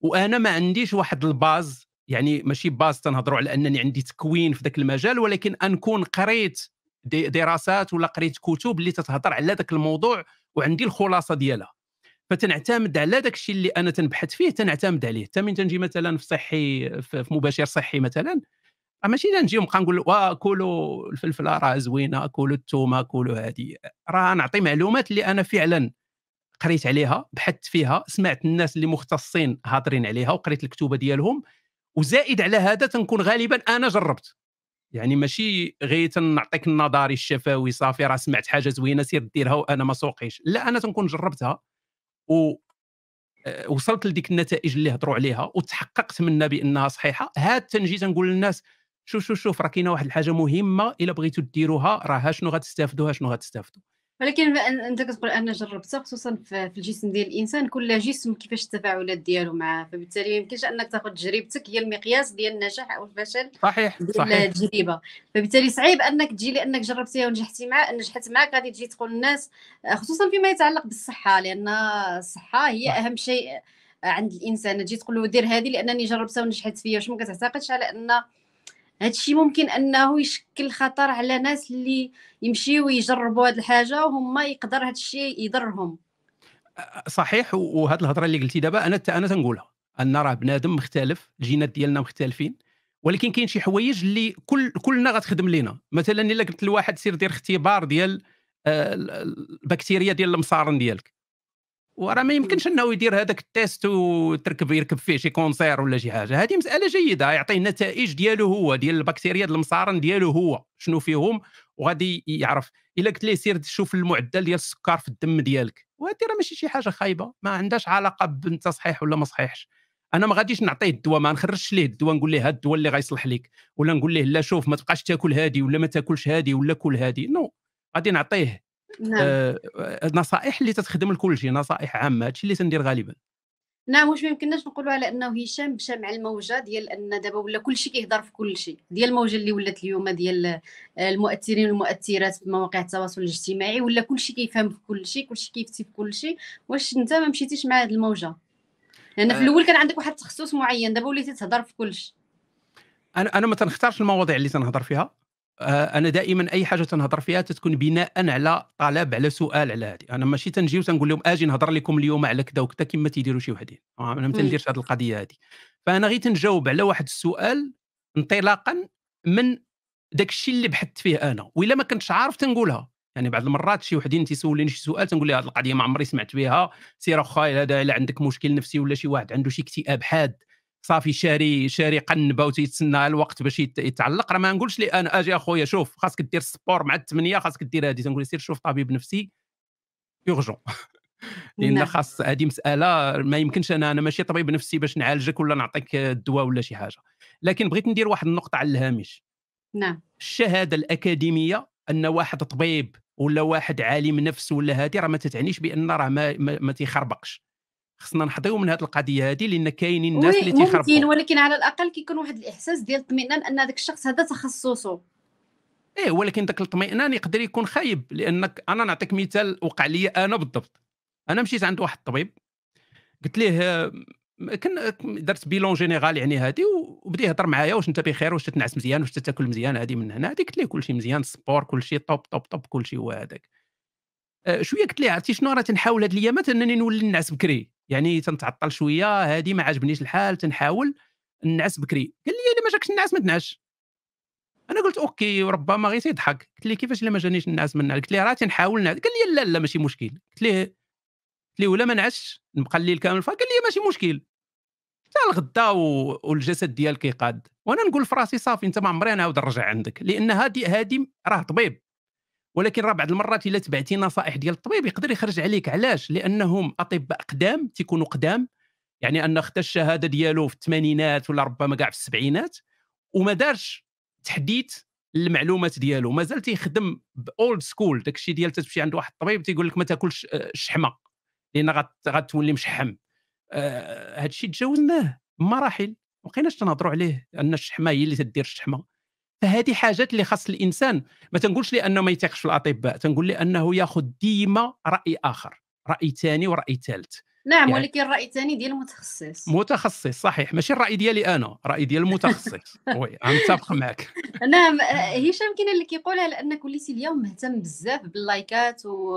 B: وانا ما عنديش واحد الباز يعني ماشي باز تنهضروا على انني عندي تكوين في ذاك المجال ولكن انكون قريت دراسات ولا قريت كتب اللي تتهضر على ذاك الموضوع وعندي الخلاصه ديالها فتنعتمد على ذاك الشيء اللي انا تنبحث فيه تنعتمد عليه حتى من تنجي مثلا في صحي في مباشر صحي مثلا ماشي نجي نبقى نقول واه كولوا الفلفله راه زوينه كولوا الثومه كولوا هذه راه نعطي معلومات اللي انا فعلا قريت عليها بحثت فيها سمعت الناس اللي مختصين هاضرين عليها وقريت الكتوبه ديالهم وزائد على هذا تنكون غالبا انا جربت يعني ماشي غير تنعطيك النظري الشفوي صافي راه سمعت حاجه زوينه سير ديرها وانا ما سوقيش لا انا تنكون جربتها و آه، وصلت لديك النتائج اللي هضروا عليها وتحققت منها بانها صحيحه هاد تنجي تنقول للناس شوف شوف شوف راه كاينه واحد الحاجه مهمه الا بغيتو ديروها راها شنو غتستافدوها شنو غتستافدوا
A: ولكن انت كتقول انا جربتها خصوصا في الجسم ديال الانسان كل جسم كيفاش التفاعلات ديالو معاه فبالتالي ما يمكنش انك تاخذ تجربتك هي المقياس ديال النجاح او الفشل
B: صحيح صحيح التجربه
A: فبالتالي صعيب انك تجي لانك جربتيها ونجحتي معاه نجحت معاك غادي تجي تقول الناس آه، خصوصا فيما يتعلق بالصحه لان الصحه هي اهم شيء عند الانسان تجي تقول له دير هذه لانني جربتها ونجحت فيها واش ما كتعتقدش على ان هادشي ممكن انه يشكل خطر على ناس اللي يمشيو يجربوا هاد الحاجه وهما يقدر هادشي يضرهم
B: صحيح وهاد الهضره اللي قلتي دابا انا حتى انا تنقولها ان راه بنادم مختلف الجينات ديالنا مختلفين ولكن كاين شي حوايج اللي كل كلنا غتخدم لينا مثلا الا قلت لواحد سير دير اختبار ديال آه، البكتيريا ديال المصارن ديالك وراه ما يمكنش انه يدير هذاك التيست وتركب يركب فيه شي كونسير ولا شي حاجه هذه مساله جيده يعطي النتائج ديالو هو ديال البكتيريا ديال المصارن ديالو هو شنو فيهم وغادي يعرف الا قلت ليه سير شوف المعدل ديال السكر في الدم ديالك وهذه راه ماشي شي حاجه خايبه ما عندهاش علاقه بنت صحيح ولا ما صحيحش انا ما غاديش نعطيه الدواء ما نخرجش ليه الدواء نقول ليه هاد الدواء اللي غيصلح لك ولا نقول ليه لا شوف ما تبقاش تاكل هادي ولا ما تاكلش هادي ولا كل هادي نو no. غادي نعطيه نعم آه، نصائح اللي تتخدم لكل شيء نصائح عامه هادشي اللي تندير غالبا
A: نعم واش ما يمكنناش نقولوا على انه هشام مشى مع الموجه ديال ان دابا ولا كل شيء كيهضر في كل شيء ديال الموجه اللي ولات اليوم ديال آه، المؤثرين والمؤثرات في مواقع التواصل الاجتماعي ولا كل شيء كيفهم في كل شيء كل شيء كيفتي في كل شيء واش انت ما مشيتيش مع هذه الموجه لان يعني في آه. الاول كان عندك واحد التخصص معين دابا وليتي تهضر في كل شيء
B: انا انا ما تنختارش المواضيع اللي تنهضر فيها آه، انا دائما اي حاجه تنهضر فيها تتكون بناء على طلب على سؤال على هذه انا ماشي تنجي وتنقول لهم اجي نهضر لكم اليوم على كذا وكذا كما تيديروا شي وحدين انا ما تنديرش هذه القضيه هذه فانا غير تنجاوب على واحد السؤال انطلاقا من داك الشيء اللي بحثت فيه انا والا ما كنتش عارف تنقولها يعني بعض المرات شي وحدين تيسولني شي سؤال تنقول له هذه القضيه ما عمري سمعت بها سير اخاي هذا الا عندك مشكل نفسي ولا شي واحد عنده شي اكتئاب حاد صافي شاري شاري قنبه وتيتسنى الوقت باش يتعلق راه ما نقولش لي انا اجي اخويا شوف خاصك دير السبور مع الثمانيه خاصك دير هادي تنقول سير شوف طبيب نفسي يرجون لان نعم. خاص هذه مساله ما يمكنش انا انا ماشي طبيب نفسي باش نعالجك ولا نعطيك الدواء ولا شي حاجه لكن بغيت ندير واحد النقطه على الهامش نعم الشهاده الاكاديميه ان واحد طبيب ولا واحد عالم نفس ولا هادي راه ما تتعنيش بان راه ما, ما, ما تيخربقش خصنا نحضيو من هذه القضيه هذه لان كاينين الناس اللي تيخربوا ممكن
A: ولكن على الاقل كيكون واحد الاحساس ديال الاطمئنان ان هذاك الشخص هذا
B: تخصصه ايه ولكن ذاك الاطمئنان يقدر يكون خايب لانك انا نعطيك مثال وقع لي انا بالضبط انا مشيت عند واحد الطبيب قلت ليه كن درت بيلون جينيرال يعني هادي وبدا يهضر معايا واش انت بخير واش تتنعس مزيان واش تاكل مزيان هادي من هنا هادي قلت ليه كلشي مزيان السبور كلشي طوب طوب طوب كلشي هو هذاك آه، شويه قلت ليه عرفتي شنو راه تنحاول هاد الايامات انني نولي نعس بكري يعني تنتعطل شويه هذه ما عجبنيش الحال تنحاول نعس بكري قال لي الا ما جاكش النعاس ما تنعش انا قلت اوكي وربما غير تيضحك قلت ليه كيفاش الا ما جانيش النعاس من قلت ليه راه تنحاول قال لي لا لا ماشي مشكل قلت ليه قلت ليه ولا ما نعسش نبقى الليل كامل قال لي ماشي مشكل حتى الغدا والجسد ديالك يقاد وانا نقول في راسي صافي انت ما عمري نعاود نرجع عندك لان هادي هادي راه طبيب ولكن راه بعض المرات الا تبعتي نصائح ديال الطبيب يقدر يخرج عليك علاش لانهم اطباء قدام تيكونوا قدام يعني ان اخذ الشهاده ديالو في الثمانينات ولا ربما كاع في السبعينات وما دارش تحديث المعلومات ديالو مازال تيخدم باولد سكول داك الشيء ديال تمشي عند واحد الطبيب تيقول لك ما تاكلش الشحمه آه، لان غتولي مشحم آه، هادشي الشيء تجاوزناه مراحل ما بقيناش تنهضروا عليه ان الشحمه هي اللي تدير الشحمه فهذه حاجات اللي خاص الانسان ما تنقولش لانه ما يثقش في الاطباء تنقول لانه ياخذ ديما راي اخر راي ثاني وراي ثالث نعم يعني ولكن
A: الراي الثاني ديال المتخصص
B: متخصص صحيح ماشي الراي ديالي انا الراي ديال المتخصص وي غنتفق معك
A: نعم آه، هشام كاين اللي كيقولها لان وليتي اليوم مهتم بزاف باللايكات و...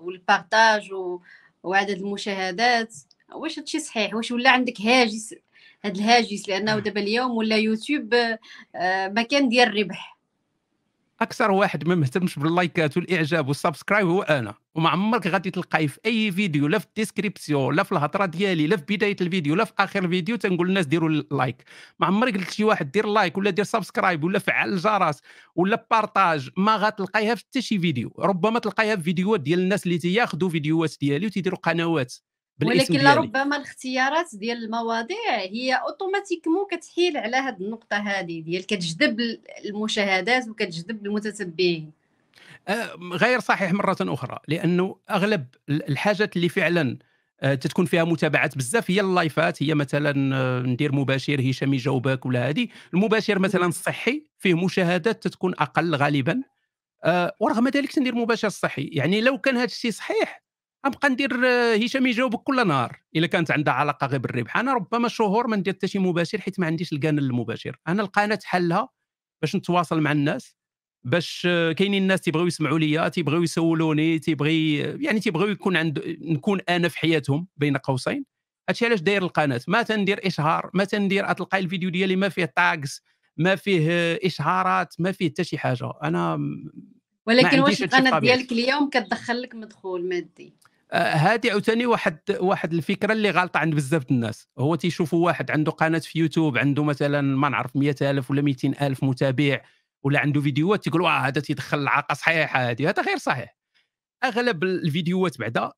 A: والبارتاج و... وعدد المشاهدات واش هادشي صحيح واش ولا عندك هاجس هذا الهاجس لانه آه. دابا اليوم ولا يوتيوب آه، مكان ديال الربح
B: اكثر واحد ما مهتمش باللايكات والاعجاب والسبسكرايب هو انا وما عمرك غادي تلقاي في اي فيديو لا في الديسكريبسيون لا في الهضره ديالي لا في بدايه الفيديو لا في اخر الفيديو تنقول الناس ديروا اللايك ما عمرك قلت شي واحد دير لايك ولا دير سبسكرايب ولا فعل الجرس ولا بارطاج ما غتلقايها في حتى شي فيديو ربما تلقايها في فيديوهات ديال الناس اللي تياخذوا فيديوهات ديالي وتيديروا قنوات ولكن لربما
A: الاختيارات ديال المواضيع هي اوتوماتيكمون كتحيل على هذه النقطه هذه ديال كتجذب المشاهدات وكتجذب المتتبعين
B: أه، غير صحيح مره اخرى لانه اغلب الحاجات اللي فعلا أه، تتكون فيها متابعات بزاف هي اللايفات هي مثلا أه، ندير مباشر هشام يجاوبك ولا هذه المباشر مثلا الصحي فيه مشاهدات تتكون اقل غالبا ورغم ذلك تندير مباشر صحي يعني لو كان هذا الشيء صحيح غنبقى ندير آه، هشام يجاوبك كل نهار الا كانت عندها علاقه غير بالربح انا ربما شهور ما ندير حتى شي مباشر حيت ما عنديش القانون المباشر انا القناه حلها باش نتواصل مع الناس باش آه، كاينين الناس تيبغيو يسمعوا ليا تيبغيو يسولوني تيبغي يعني تيبغيو يكون عند نكون انا في حياتهم بين قوسين هادشي علاش داير القناه ما تندير اشهار ما تندير تلقى الفيديو ديالي ما فيه تاكس ما فيه آه، اشهارات ما فيه حتى شي حاجه انا ولكن واش القناه ديالك
A: اليوم كتدخل لك مدخول مادي
B: هذه عاوتاني واحد واحد الفكره اللي غالطه عند بزاف الناس هو تيشوفوا واحد عنده قناه في يوتيوب عنده مثلا ما نعرف 100000 ولا 200000 متابع ولا عنده فيديوهات تيقولوا آه هذا تيدخل العاقه صحيحه هذه هذا غير صحيح اغلب الفيديوهات بعدا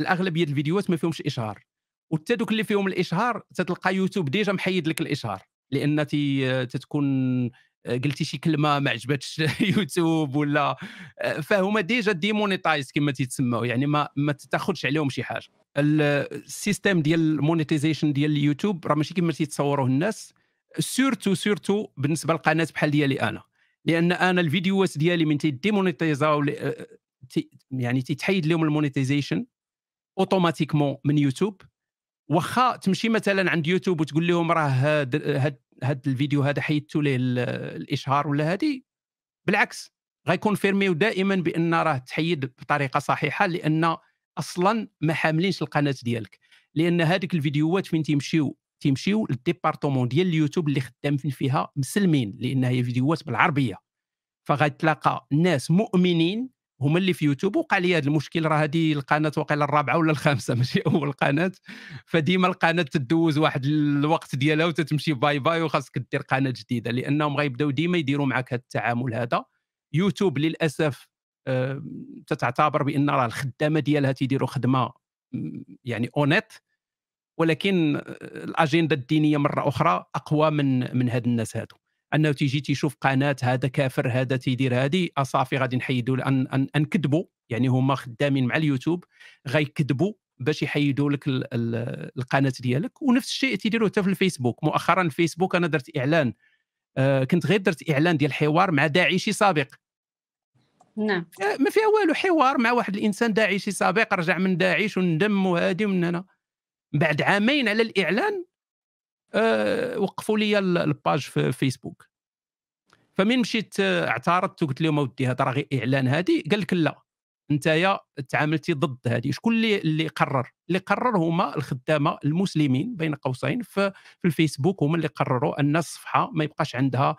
B: الاغلبيه الفيديوهات ما فيهمش اشهار وحتى دوك اللي فيهم الاشهار تتلقى يوتيوب ديجا محيد لك الاشهار لان تتكون آه، قلتي شي كلمه ما عجبتش يوتيوب ولا آه، فهما ديجا ديمونيتايز كما تيتسموا يعني ما ما تاخذش عليهم شي حاجه السيستم ديال المونيتيزيشن ديال اليوتيوب راه ماشي كما تيتصوروه الناس سورتو سورتو بالنسبه للقناه بحال ديالي انا لان انا الفيديوهات ديالي من تيديمونيتيزا آه، يعني تيتحيد لهم المونيتيزيشن اوتوماتيكمون من يوتيوب واخا تمشي مثلا عند يوتيوب وتقول لهم راه هاد هذا الفيديو هذا حيدتوا ليه الاشهار ولا هذه بالعكس غيكون فيرميو دائما بان راه تحيد بطريقه صحيحه لان اصلا ما حاملينش القناه ديالك لان هذيك الفيديوهات فين تيمشيو تيمشيو للديبارتمون ديال اليوتيوب اللي خدام فيها مسلمين لان هي فيديوهات بالعربيه فغتلاقى ناس مؤمنين هما اللي في يوتيوب وقع لي هذا المشكل راه هذه القناه واقيلا الرابعه ولا الخامسه ماشي اول قناه فديما القناه تدوز واحد الوقت ديالها وتتمشي باي باي وخاصك دير قناه جديده لانهم غيبداو ديما يديروا معك هذا التعامل هذا يوتيوب للاسف تتعتبر بان راه الخدامه ديالها تيديروا خدمه يعني اونيت ولكن آه، الاجنده الدينيه مره اخرى اقوى من من هاد الناس هادو انه تيجي تيشوف قناه هذا كافر هذا تيدير هذه اصافي غادي نحيدوا أن, أن, انكذبوا يعني هما خدامين مع اليوتيوب غيكذبوا باش يحيدوا لك القناه ديالك ونفس الشيء تيديروه حتى في الفيسبوك مؤخرا الفيسبوك انا درت اعلان آه كنت غير درت اعلان ديال حوار مع داعشي سابق نعم آه، ما فيها والو حوار مع واحد الانسان داعشي سابق رجع من داعش وندم وهادي من هنا بعد عامين على الاعلان آه، وقفوا لي الباج في فيسبوك فمن مشيت آه، اعترضت وقلت لهم اودي هذا راه غير اعلان هذه قال لك لا انت تعاملتي ضد هذه شكون اللي اللي قرر اللي قرر هما الخدامه المسلمين بين قوسين في, في الفيسبوك هما اللي قرروا ان الصفحه ما يبقاش عندها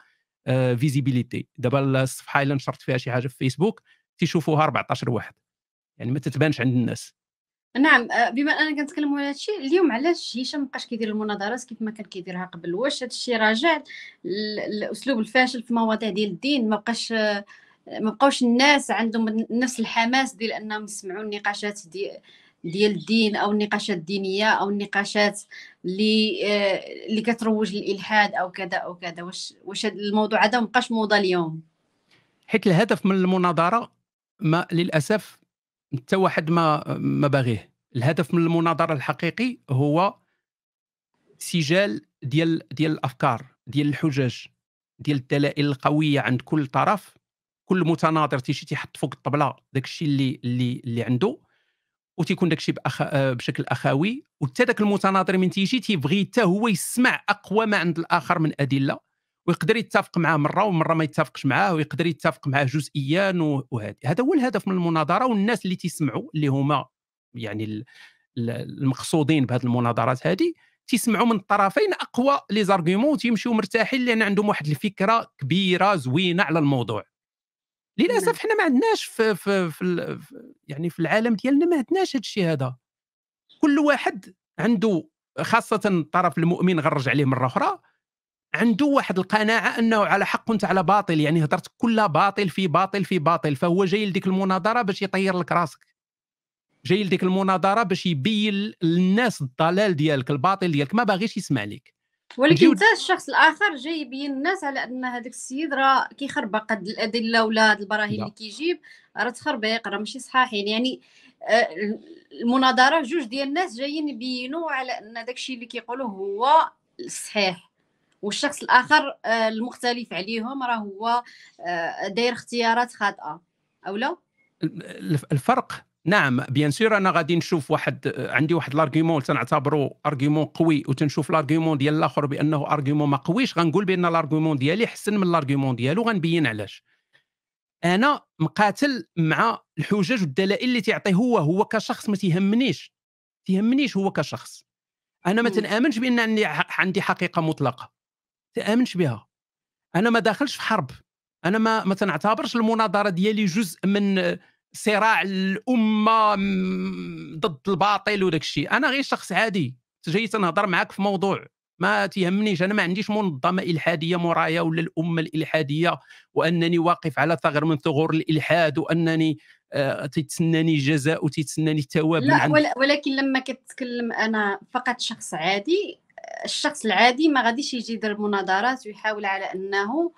B: فيزيبيليتي آه، دابا الصفحه الا نشرت فيها شي حاجه في فيسبوك تيشوفوها 14 واحد يعني ما تتبانش عند الناس
A: نعم آه، بما انا كنتكلم على هادشي اليوم علاش هشام مابقاش كيدير المناظرات كيف ما كان كيديرها قبل واش هادشي راجع الاسلوب الفاشل في مواضيع ديال الدين مابقاش آه، مابقاوش الناس عندهم نفس الحماس ديال انهم يسمعوا النقاشات ديال ديال الدين او النقاشات الدينيه او النقاشات اللي آه، اللي كتروج للالحاد او كذا او كذا واش واش هذا الموضوع هذا مابقاش موضه
B: اليوم حيت الهدف من المناظره ما للاسف حتى واحد ما ما باغيه الهدف من المناظره الحقيقي هو سجال ديال ديال الافكار ديال الحجج ديال الدلائل القويه عند كل طرف كل متناظر تيجي تيحط فوق الطبله داك الشيء اللي اللي اللي عنده وتيكون داك الشيء بأخ... بشكل اخوي وحتى داك المتناظر من تيجي تيبغي حتى هو يسمع اقوى ما عند الاخر من ادله ويقدر يتفق معاه مره ومره ما يتفقش معاه ويقدر يتفق معاه جزئيا وهذا هذا هو الهدف من المناظره والناس اللي تسمعوا اللي هما يعني المقصودين بهذه المناظرات هذه تسمعوا من الطرفين اقوى لي زارغيومون تيمشيو مرتاحين لان عندهم واحد الفكره كبيره زوينه على الموضوع للاسف نعم. حنا ما عندناش في, في, في يعني في العالم ديالنا ما عندناش هذا الشيء هذا كل واحد عنده خاصه الطرف المؤمن غرج عليه مره اخرى عنده واحد القناعه انه على حق انت على باطل يعني هضرت كل باطل في باطل في باطل فهو جاي لديك المناظره باش يطير لك راسك جاي لديك المناظره باش يبين للناس الضلال ديالك الباطل ديالك ما باغيش يسمع لك
A: ولكن انت الشخص الاخر جاي يبين الناس على ان هذاك السيد راه كيخربق هاد الادله ولا هاد البراهين اللي كيجيب راه تخربيق راه ماشي صحاحين يعني آه، المناظره جوج ديال الناس جايين يبينوا على ان داكشي اللي كيقولوه هو الصحيح والشخص الاخر آه، المختلف عليهم راه هو آه، داير اختيارات خاطئه او لا
B: الفرق نعم بيان سور انا غادي نشوف واحد آه، عندي واحد لارغيومون تنعتبرو ارغيومون قوي وتنشوف لارغيومون ديال الاخر بانه ارغيومون ما قويش غنقول بان لارغيومون ديالي حسن من لارغيومون ديالو غنبين علاش انا مقاتل مع الحجج والدلائل اللي تيعطي هو هو كشخص ما تيهمنيش تيهمنيش هو كشخص انا ما تنامنش بان عندي حقيقه مطلقه تامنش بها انا ما داخلش في حرب انا ما ما تنعتبرش المناظره ديالي جزء من صراع الامه ضد الباطل وداك الشيء انا غير شخص عادي جاي تنهضر معاك في موضوع ما تيهمنيش انا ما عنديش منظمه الحاديه مرايا ولا الامه الالحاديه وانني واقف على ثغر من ثغور الالحاد وانني تتسناني آه، تيتسناني الجزاء وتيتسناني الثواب لا عن...
A: ولكن لما كتكلم انا فقط شخص عادي الشخص العادي ما غاديش يجي يدير مناظرات ويحاول على انه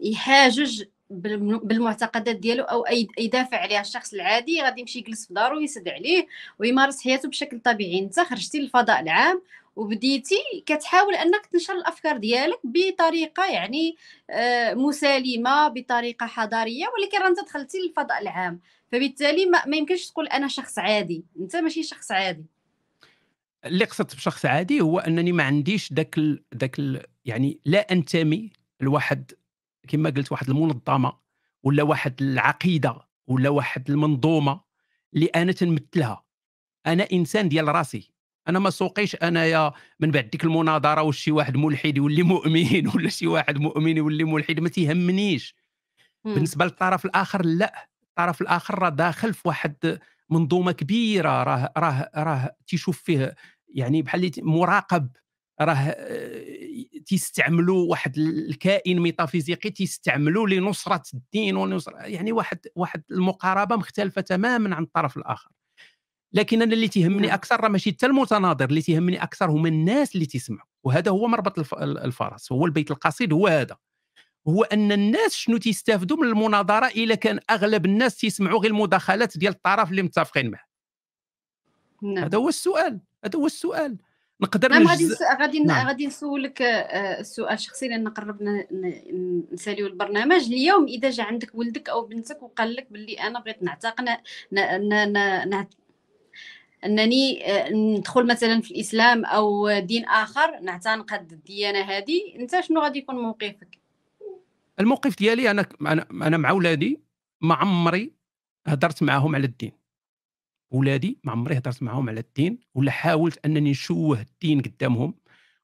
A: يحاجج بالمعتقدات ديالو او اي يدافع عليها الشخص العادي غادي يمشي يجلس في دارو يسد عليه ويمارس حياته بشكل طبيعي انت خرجتي للفضاء العام وبديتي كتحاول انك تنشر الافكار ديالك بطريقه يعني آه، مسالمه بطريقه حضاريه ولكن راه انت دخلتي للفضاء العام فبالتالي ما يمكنش تقول انا شخص عادي انت ماشي شخص عادي
B: اللي قصدت بشخص عادي هو انني ما عنديش ذاك ذاك يعني لا انتمي لواحد كما قلت واحد المنظمه ولا واحد العقيده ولا واحد المنظومه اللي انا تنمثلها انا انسان ديال راسي انا ما سوقيش انايا من بعد ديك المناظره وشي واحد ملحد يولي مؤمن ولا شي واحد مؤمن يولي ملحد ما تيهمنيش بالنسبه للطرف الاخر لا الطرف الاخر راه داخل في واحد منظومه كبيره راه راه راه تيشوف فيه يعني بحال اللي مراقب راه آه، تيستعملوا واحد الكائن ميتافيزيقي تيستعملوا لنصره الدين ونصرة يعني واحد واحد المقاربه مختلفه تماما عن الطرف الاخر لكن انا اللي تيهمني نعم. اكثر راه ماشي حتى المتناظر اللي تيهمني اكثر هما الناس اللي تسمعوا وهذا هو مربط الفرس هو البيت القصيد هو هذا هو ان الناس شنو تيستافدوا من المناظره الا كان اغلب الناس تيسمعوا غير المداخلات ديال الطرف اللي متفقين معه نعم. هذا هو السؤال هذا هو السؤال نقدر نعم، غادي غادي نعم. غادي
A: نسولك آه، السؤال شخصيا لان قربنا نساليو البرنامج اليوم اذا جا عندك ولدك او بنتك وقال لك باللي انا بغيت نعتق انني آه، ندخل مثلا في الاسلام او دين اخر نعتنق هذه الديانه هذه انت شنو غادي يكون موقفك
B: الموقف ديالي انا انا مع ولادي ما عمري هضرت معاهم على الدين ولادي ما عمري هضرت معاهم على الدين ولا حاولت انني نشوه الدين قدامهم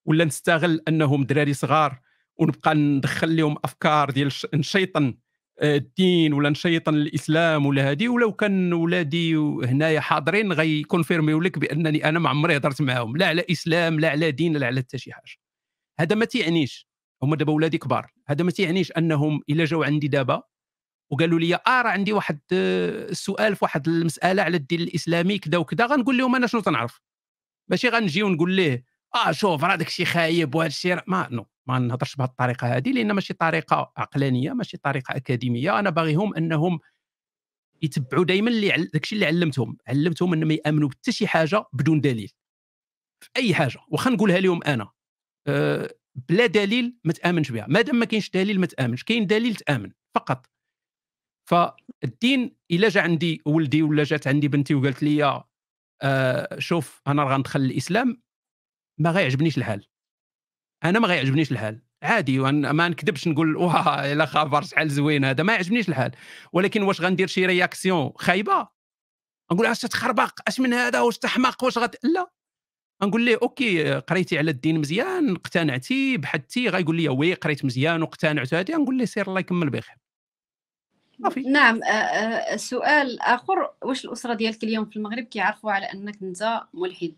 B: ولا نستغل انهم دراري صغار ونبقى ندخل لهم افكار ديال نشيطن آه، الدين ولا نشيطن الاسلام ولا هادي ولو كان ولادي هنايا حاضرين غيكونفيرميو لك بانني انا ما عمري هضرت معاهم لا على اسلام لا على دين لا على حتى شي حاجه هذا ما تيعنيش هما دابا ولادي كبار هذا ما تيعنيش انهم الا جاوا عندي دابا وقالوا لي اه راه عندي واحد السؤال آه، في واحد المساله على الدين الاسلامي كذا وكذا غنقول لهم انا شنو تنعرف ماشي غنجي ونقول ليه اه شوف راه داكشي خايب وهذا الشيء ما نو ما نهضرش بهذه الطريقه هذه لان ماشي طريقه عقلانيه ماشي طريقه اكاديميه انا باغيهم انهم يتبعوا دائما اللي داكشي اللي علمتهم علمتهم ان ما يامنوا بحتى شي حاجه بدون دليل في اي حاجه واخا نقولها لهم انا أه بلا دليل ما تامنش بها مادام ما كاينش دليل ما تامنش كاين دليل تامن فقط فالدين الا جا عندي ولدي ولا جات عندي بنتي وقالت لي آه شوف انا راه غندخل الاسلام ما غيعجبنيش الحال انا ما غيعجبنيش الحال عادي ما نكذبش نقول واه الا خبر شحال زوين هذا ما يعجبنيش الحال ولكن واش غندير شي رياكسيون خايبه نقول اش تخربق اش من هذا واش تحمق واش غت... لا نقول ليه اوكي قريتي على الدين مزيان اقتنعتي بحثتي غيقول لي وي قريت مزيان واقتنعت هذه نقول ليه سير الله يكمل بخير
A: في نعم سؤال اخر واش الاسره ديالك اليوم في المغرب كيعرفوا على انك انت ملحد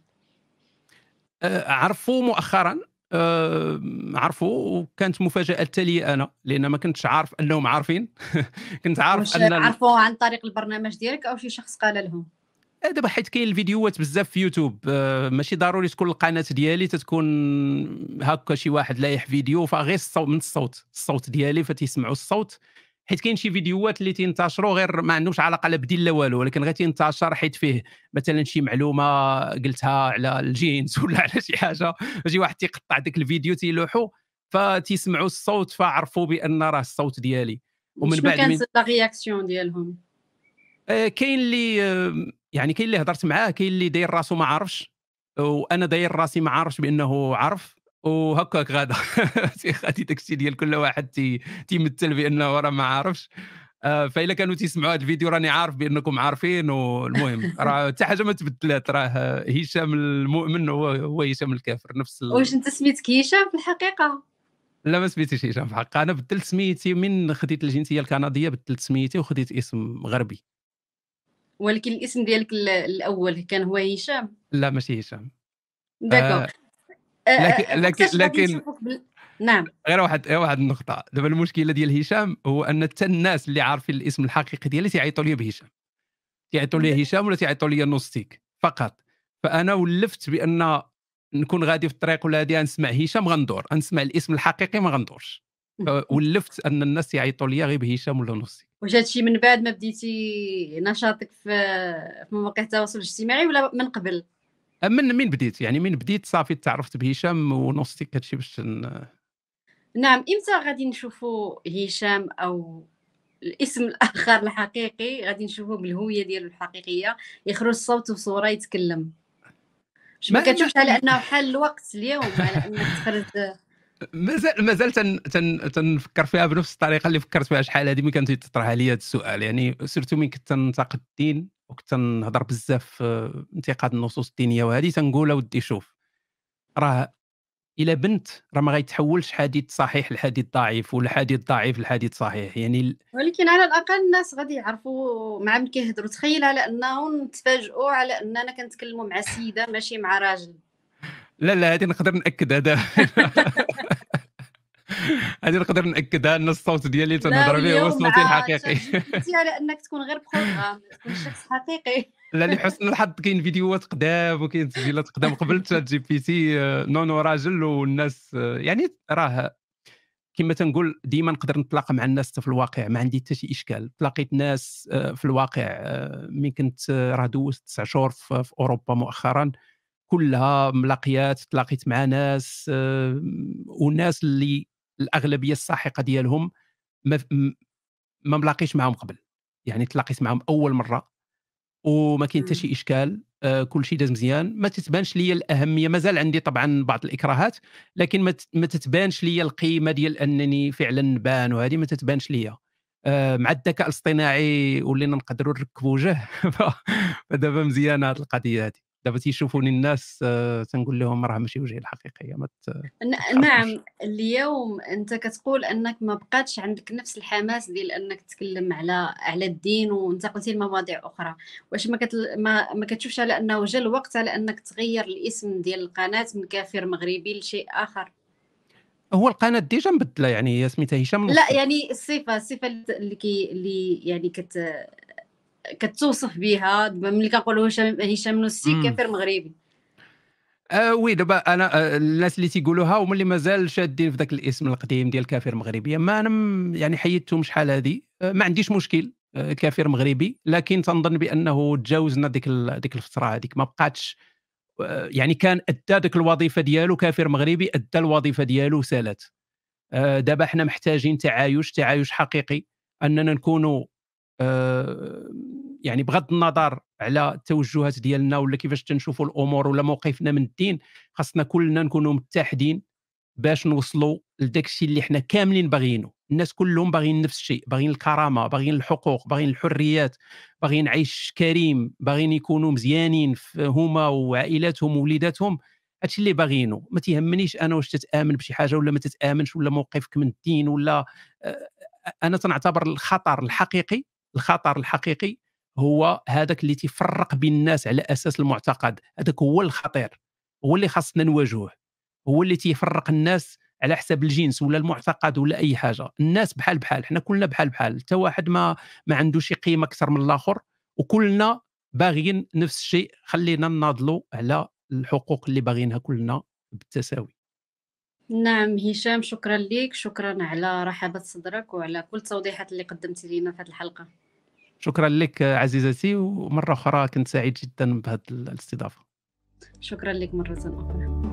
B: عرفوا مؤخرا عرفوا وكانت مفاجاه لي انا لان ما كنتش عارف انهم عارفين كنت عارف ان عرفوا
A: عن طريق البرنامج ديالك او شي شخص قال لهم
B: دابا حيت كاين الفيديوهات بزاف في يوتيوب ماشي ضروري تكون القناه ديالي تتكون هكا شي واحد لايح فيديو فغير الصوت من الصوت الصوت ديالي فتيسمعوا الصوت حيت كاين شي فيديوهات اللي تينتشروا غير ما عندهمش علاقه لا بديل لا والو ولكن غير تينتشر حيت فيه مثلا شي معلومه قلتها على الجينز ولا على شي حاجه شي واحد تيقطع ذاك الفيديو تيلوحو فتيسمعوا الصوت فعرفوا بان راه الصوت ديالي ومن بعد كانت من...
A: لا رياكسيون ديالهم
B: آه، كاين اللي آه، يعني كاين اللي هضرت معاه كاين اللي داير راسو ما عارفش وانا داير راسي ما عارفش بانه عرف وهكاك غادا غادي داكشي ديال كل واحد تيمثل بانه راه ما عارفش آه، فإلا كانوا تيسمعوا هذا الفيديو راني عارف بانكم عارفين والمهم راه حتى حاجه ما تبدلات راه هشام المؤمن هو هو هشام الكافر نفس ال... واش
A: انت سميتك هشام في الحقيقه
B: لا ما سميتيش هشام في الحقيقه انا بدلت سميتي من خديت الجنسيه الكنديه بدلت سميتي وخديت اسم غربي
A: ولكن الاسم ديالك الاول كان هو هشام
B: لا ماشي هشام داكوغ آه، لكن أه، أه، لكن لكن نعم غير واحد غير واحد النقطة دابا المشكلة ديال هشام هو أن حتى الناس اللي عارفين الاسم الحقيقي ديالي تيعيطوا لي بهشام تيعيطوا لي هشام ولا تيعيطوا لي نوستيك فقط فأنا ولفت بأن نكون غادي في الطريق ولا هادي نسمع هشام غندور نسمع الاسم الحقيقي ما غندورش ولفت ان الناس يعيطوا لي غير بهشام ولا نصي
A: واش هادشي من بعد ما بديتي نشاطك في مواقع التواصل الاجتماعي ولا من قبل
B: من من بديت يعني من بديت صافي تعرفت بهشام ونوصيك كتشي باش ن...
A: نعم امتى غادي نشوفوا هشام او الاسم الاخر الحقيقي غادي نشوفوا بالهويه ديالو الحقيقيه يخرج صوت وصوره يتكلم ما كتشوفش على انه حال الوقت اليوم على انك تخرج
B: مازال مازال تن تن تنفكر فيها بنفس الطريقه اللي فكرت فيها شحال هذه ملي كانت تطرح عليا هذا السؤال يعني سيرتو ملي كنت تنتقد الدين وكنت تنهضر بزاف في انتقاد النصوص الدينيه وهذه تنقول اودي شوف راه الى بنت راه ما غيتحولش حديث صحيح لحديث ضعيف ولا حديث ضعيف لحديث صحيح يعني ال...
A: ولكن على الاقل الناس غادي يعرفوا مع من كيهضروا تخيل على انهم تفاجؤوا على اننا كنتكلموا مع سيده ماشي مع راجل
B: لا لا هذه نقدر ناكد هذا هذه نقدر ناكدها ان الصوت ديالي تنهضر به هو صوتي آه، الحقيقي انت
A: على انك تكون غير بروغرام تكون شخص حقيقي لا لحسن
B: الحظ كاين فيديوهات قدام وكاين تسجيلات قدام قبل تشات جي بي سي آه، نونو راجل والناس آه، يعني راه كما تنقول ديما نقدر نتلاقى مع الناس في الواقع ما عندي حتى شي اشكال تلاقيت ناس في الواقع من كنت راه دوزت تسع شهور في اوروبا مؤخرا كلها ملاقيات تلاقيت مع ناس وناس اللي الاغلبيه الساحقه ديالهم ما ملاقيش معهم قبل يعني تلاقيت معهم اول مره وما كاين حتى شي اشكال آه، كل شيء داز مزيان ما تتبانش لي الاهميه مازال عندي طبعا بعض الاكراهات لكن ما, تتبانش لي القيمه ديال انني فعلا نبان وهذه ما تتبانش لي آه، مع الذكاء الاصطناعي ولينا نقدروا نركبوا وجه فدابا مزيانه هذه القضيه هذه دابا تيشوفوني الناس آه، تنقول لهم راه ماشي وجهي الحقيقيه ما
A: نعم اليوم انت كتقول انك ما بقاتش عندك نفس الحماس ديال انك تتكلم على على الدين وانت قلتي المواضيع اخرى واش ما, كتل... ما ما كتشوفش على انه جا الوقت على انك تغير الاسم ديال القناه من كافر مغربي لشيء اخر
B: هو القناه ديجا مبدله يعني هي سميتها هشام لا
A: يعني الصفه الصفه اللي كي اللي يعني كت كتوصف بها ملي كنقولوا هشام هشام نوسي كافر مغربي
B: آه وي دابا انا آه الناس اللي تيقولوها هما اللي مازال شادين في ذاك الاسم القديم ديال كافر مغربي ما انا يعني حيدتهم شحال هذه آه ما عنديش مشكل آه كافر مغربي لكن تنظن بانه تجاوزنا ديك ديك الفتره هذيك ما بقاتش آه يعني كان ادى ديك الوظيفه ديالو كافر مغربي ادى الوظيفه ديالو سالت آه دابا حنا محتاجين تعايش تعايش حقيقي اننا نكونوا آه، يعني بغض النظر على التوجهات ديالنا ولا كيفاش تنشوفوا الامور ولا موقفنا من الدين خاصنا كلنا نكونوا متحدين باش نوصلوا لداك الشيء اللي حنا كاملين باغيينه الناس كلهم باغيين نفس الشيء باغيين الكرامه باغيين الحقوق باغيين الحريات باغيين عيش كريم باغيين يكونوا مزيانين هما وعائلاتهم ووليداتهم هادشي اللي باغيينه ما تيهمنيش انا واش تتامن بشي حاجه ولا ما تتامنش ولا موقفك من الدين ولا آه، انا تنعتبر الخطر الحقيقي الخطر الحقيقي هو هذاك اللي تيفرق بين الناس على اساس المعتقد هذاك هو الخطير هو اللي خاصنا نواجهه هو اللي تيفرق الناس على حسب الجنس ولا المعتقد ولا اي حاجه الناس بحال بحال حنا كلنا بحال بحال حتى واحد ما ما عندوش قيمه اكثر من الاخر وكلنا باغيين نفس الشيء خلينا نناضلوا على الحقوق اللي باغيينها كلنا بالتساوي
A: نعم هشام شكرا لك شكرا على رحابة صدرك وعلى كل التوضيحات اللي قدمتي لنا في هذه الحلقة
B: شكرا لك عزيزتي ومره اخرى كنت سعيد جدا بهذه الاستضافه
A: شكرا لك مره اخرى